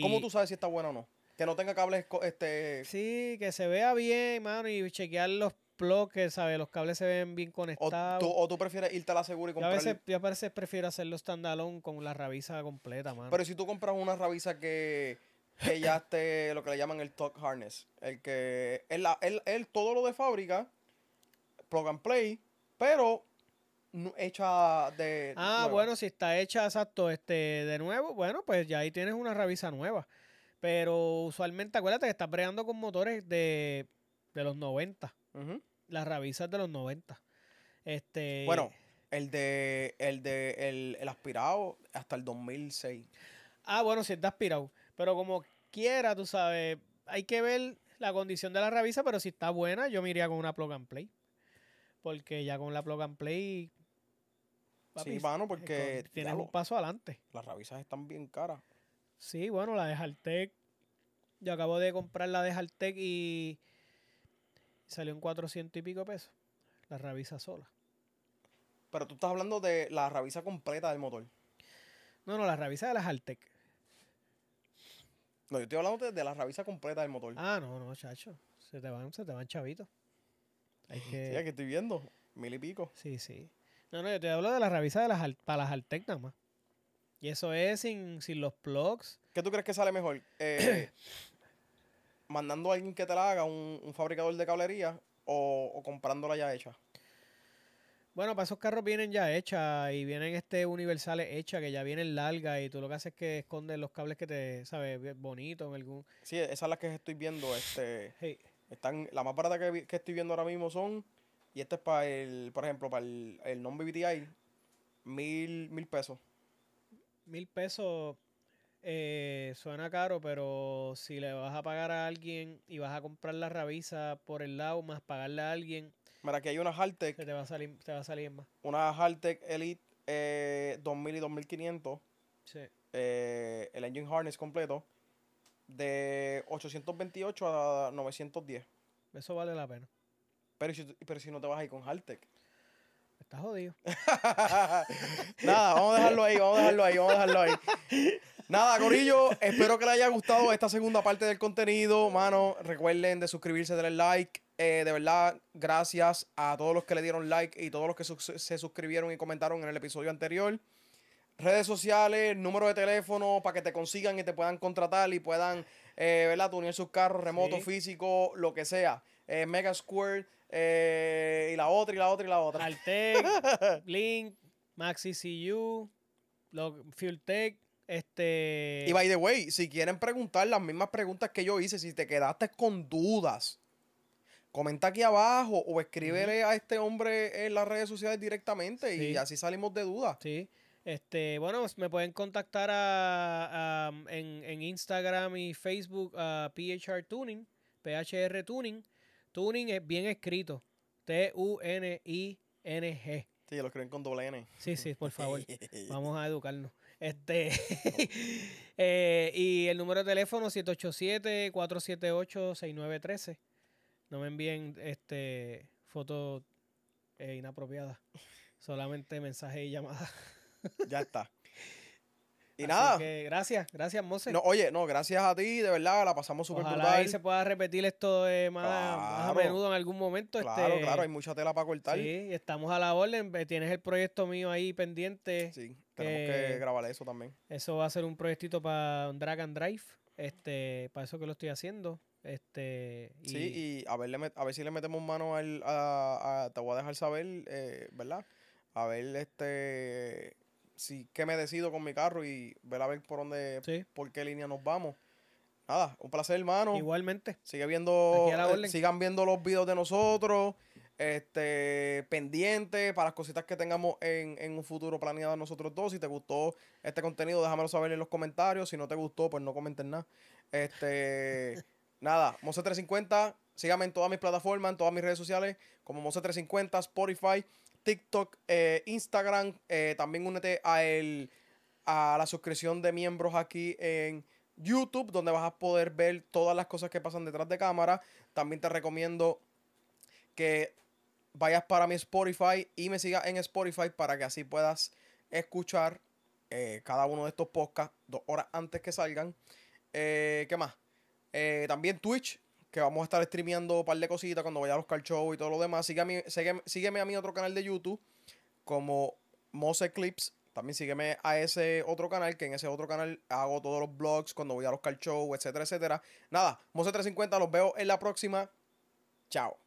¿Cómo tú sabes si está buena o no? Que no tenga cables este... Sí, que se vea bien, mano, y chequear los bloques, ¿sabes? Los cables se ven bien conectados. O tú, prefieres irte a la segura y comprar. Yo a veces, yo hacer prefiero hacerlo standalone con la rabiza completa, mano. Pero si tú compras una rabiza que, ya esté lo que le llaman el talk harness, el que. El, todo lo de fábrica, plug and play, pero hecha de. Ah, bueno, si está hecha exacto este, de nuevo, bueno, pues ya ahí tienes una revisa nueva. Pero usualmente, acuérdate que está bregando con motores de, los 90. Las ravisas de los 90. Este, bueno, el de, el de el, aspirado hasta el 2006. Ah, bueno, si está aspirado. Pero como quiera, tú sabes, hay que ver la condición de la revisa, pero si está buena, yo me iría con una plug and play. Porque ya con la plug and play sí, bueno, eh, porque. Tienes un paso adelante. Las rabizas están bien caras. Sí, bueno, la de Haltec. Yo acabo de comprar la de Haltec y salió en 400 y pico pesos. La ravisa sola. Pero tú estás hablando de la ravisa completa del motor. No, no, la rabiza de las Haltec. No, yo estoy hablando de, la rabiza completa del motor. Ah, no, no, chacho. Se te van, chavitos. Hay Sí, que estoy viendo. Mil y pico. Sí, sí. No, no, yo te hablo de la revisa de las, para las Altec nada más. Y eso es sin, los plugs. ¿Qué tú crees que sale mejor? Eh, ¿Mandando a alguien que te la haga, un, fabricador de cablería, o, comprándola ya hecha? Bueno, para esos carros vienen ya hechas y vienen este universales hecha, que ya vienen largas y tú lo que haces es que escondes los cables que te, ¿sabes? Bonito en algún... Sí, esas las que estoy viendo, este... Están, la más barata que, que estoy viendo ahora mismo son y este es para el, por ejemplo, para el, el non-BBTI, mil, mil pesos. Mil pesos eh, suena caro, pero si le vas a pagar a alguien y vas a comprar la rabiza por el lado, más pagarle a alguien. Mira, aquí hay una Haltech. Te va a salir, te va a salir más. Una Haltech Elite 2000 eh, y 2500. Sí. Eh, el engine harness completo. De 828 a 910. Eso vale la pena. Pero si, no te vas a ir con Haltech. Estás jodido. Nada, vamos a dejarlo ahí, vamos a dejarlo ahí, vamos a dejarlo ahí. Nada, gorillo espero que les haya gustado esta segunda parte del contenido. Mano, recuerden de suscribirse, darle like. Eh, de verdad, gracias a todos los que le dieron like y todos los que se suscribieron y comentaron en el episodio anterior. Redes sociales, número de teléfono para que te consigan y te puedan contratar y puedan, eh, ¿verdad?, Unir sus carros, remoto, físico, lo que sea. Eh, Mega Square eh, y la otra, y la otra, y la otra. Altec, Blink, MaxiCU, FuelTech. Este... Y by the way, si quieren preguntar las mismas preguntas que yo hice, si te quedaste con dudas, comenta aquí abajo o escríbele a este hombre en las redes sociales directamente y así salimos de dudas. Sí. Este, bueno, me pueden contactar en, en, Instagram y Facebook a PHR Tuning, PHR Tuning. Tuning es bien escrito. T-U-N-I-N-G. Sí, lo creen con doble N. Sí, sí, por favor. Vamos a educarnos. Este eh, y el número de teléfono 787-478-6913. No me envíen este fotos eh, inapropiadas. Solamente mensaje y llamadas. ya está. Y nada. gracias, gracias, Mose. No, oye, no, gracias a ti, de verdad, la pasamos súper brutal. Ahí se pueda repetir esto eh, más, a menudo en algún momento. Claro, este, claro, hay mucha tela para cortar. Sí, estamos a la orden. Eh, tienes el proyecto mío ahí pendiente. Sí, tenemos que, grabar eso también. Eso va a ser un proyectito para un Drag and Drive. Este, para eso que lo estoy haciendo. Este, Sí, y a ver, a ver si le metemos mano al, a, te voy a dejar saber, eh, ¿verdad? A ver, este si que me decido con mi carro y ver a ver por dónde, por qué línea nos vamos. Nada, un placer, hermano. Igualmente. Sigue viendo, eh, sigan viendo los videos de nosotros, este, pendiente para las cositas que tengamos en, un futuro planeado nosotros dos. Si te gustó este contenido, déjamelo saber en los comentarios. Si no te gustó, pues no comenten nada. Este, nada, Mose350, síganme en todas mis plataformas, en todas mis redes sociales, como Mose350, Spotify. TikTok, eh, Instagram. Eh, también únete a, el, a la suscripción de miembros aquí en YouTube, donde vas a poder ver todas las cosas que pasan detrás de cámara. También te recomiendo que vayas para mi Spotify y me sigas en Spotify para que así puedas escuchar eh, cada uno de estos podcasts dos horas antes que salgan. ¿Qué más? también Twitch, que vamos a estar streameando un par de cositas cuando vaya a los car shows y todo lo demás. Sígueme, sígueme a mi otro canal de YouTube como Mose Clips. También sígueme a ese otro canal, que en ese otro canal hago todos los blogs cuando voy a los car shows, etcétera, etcétera. Nada, Mose350, los veo en la próxima. Chao.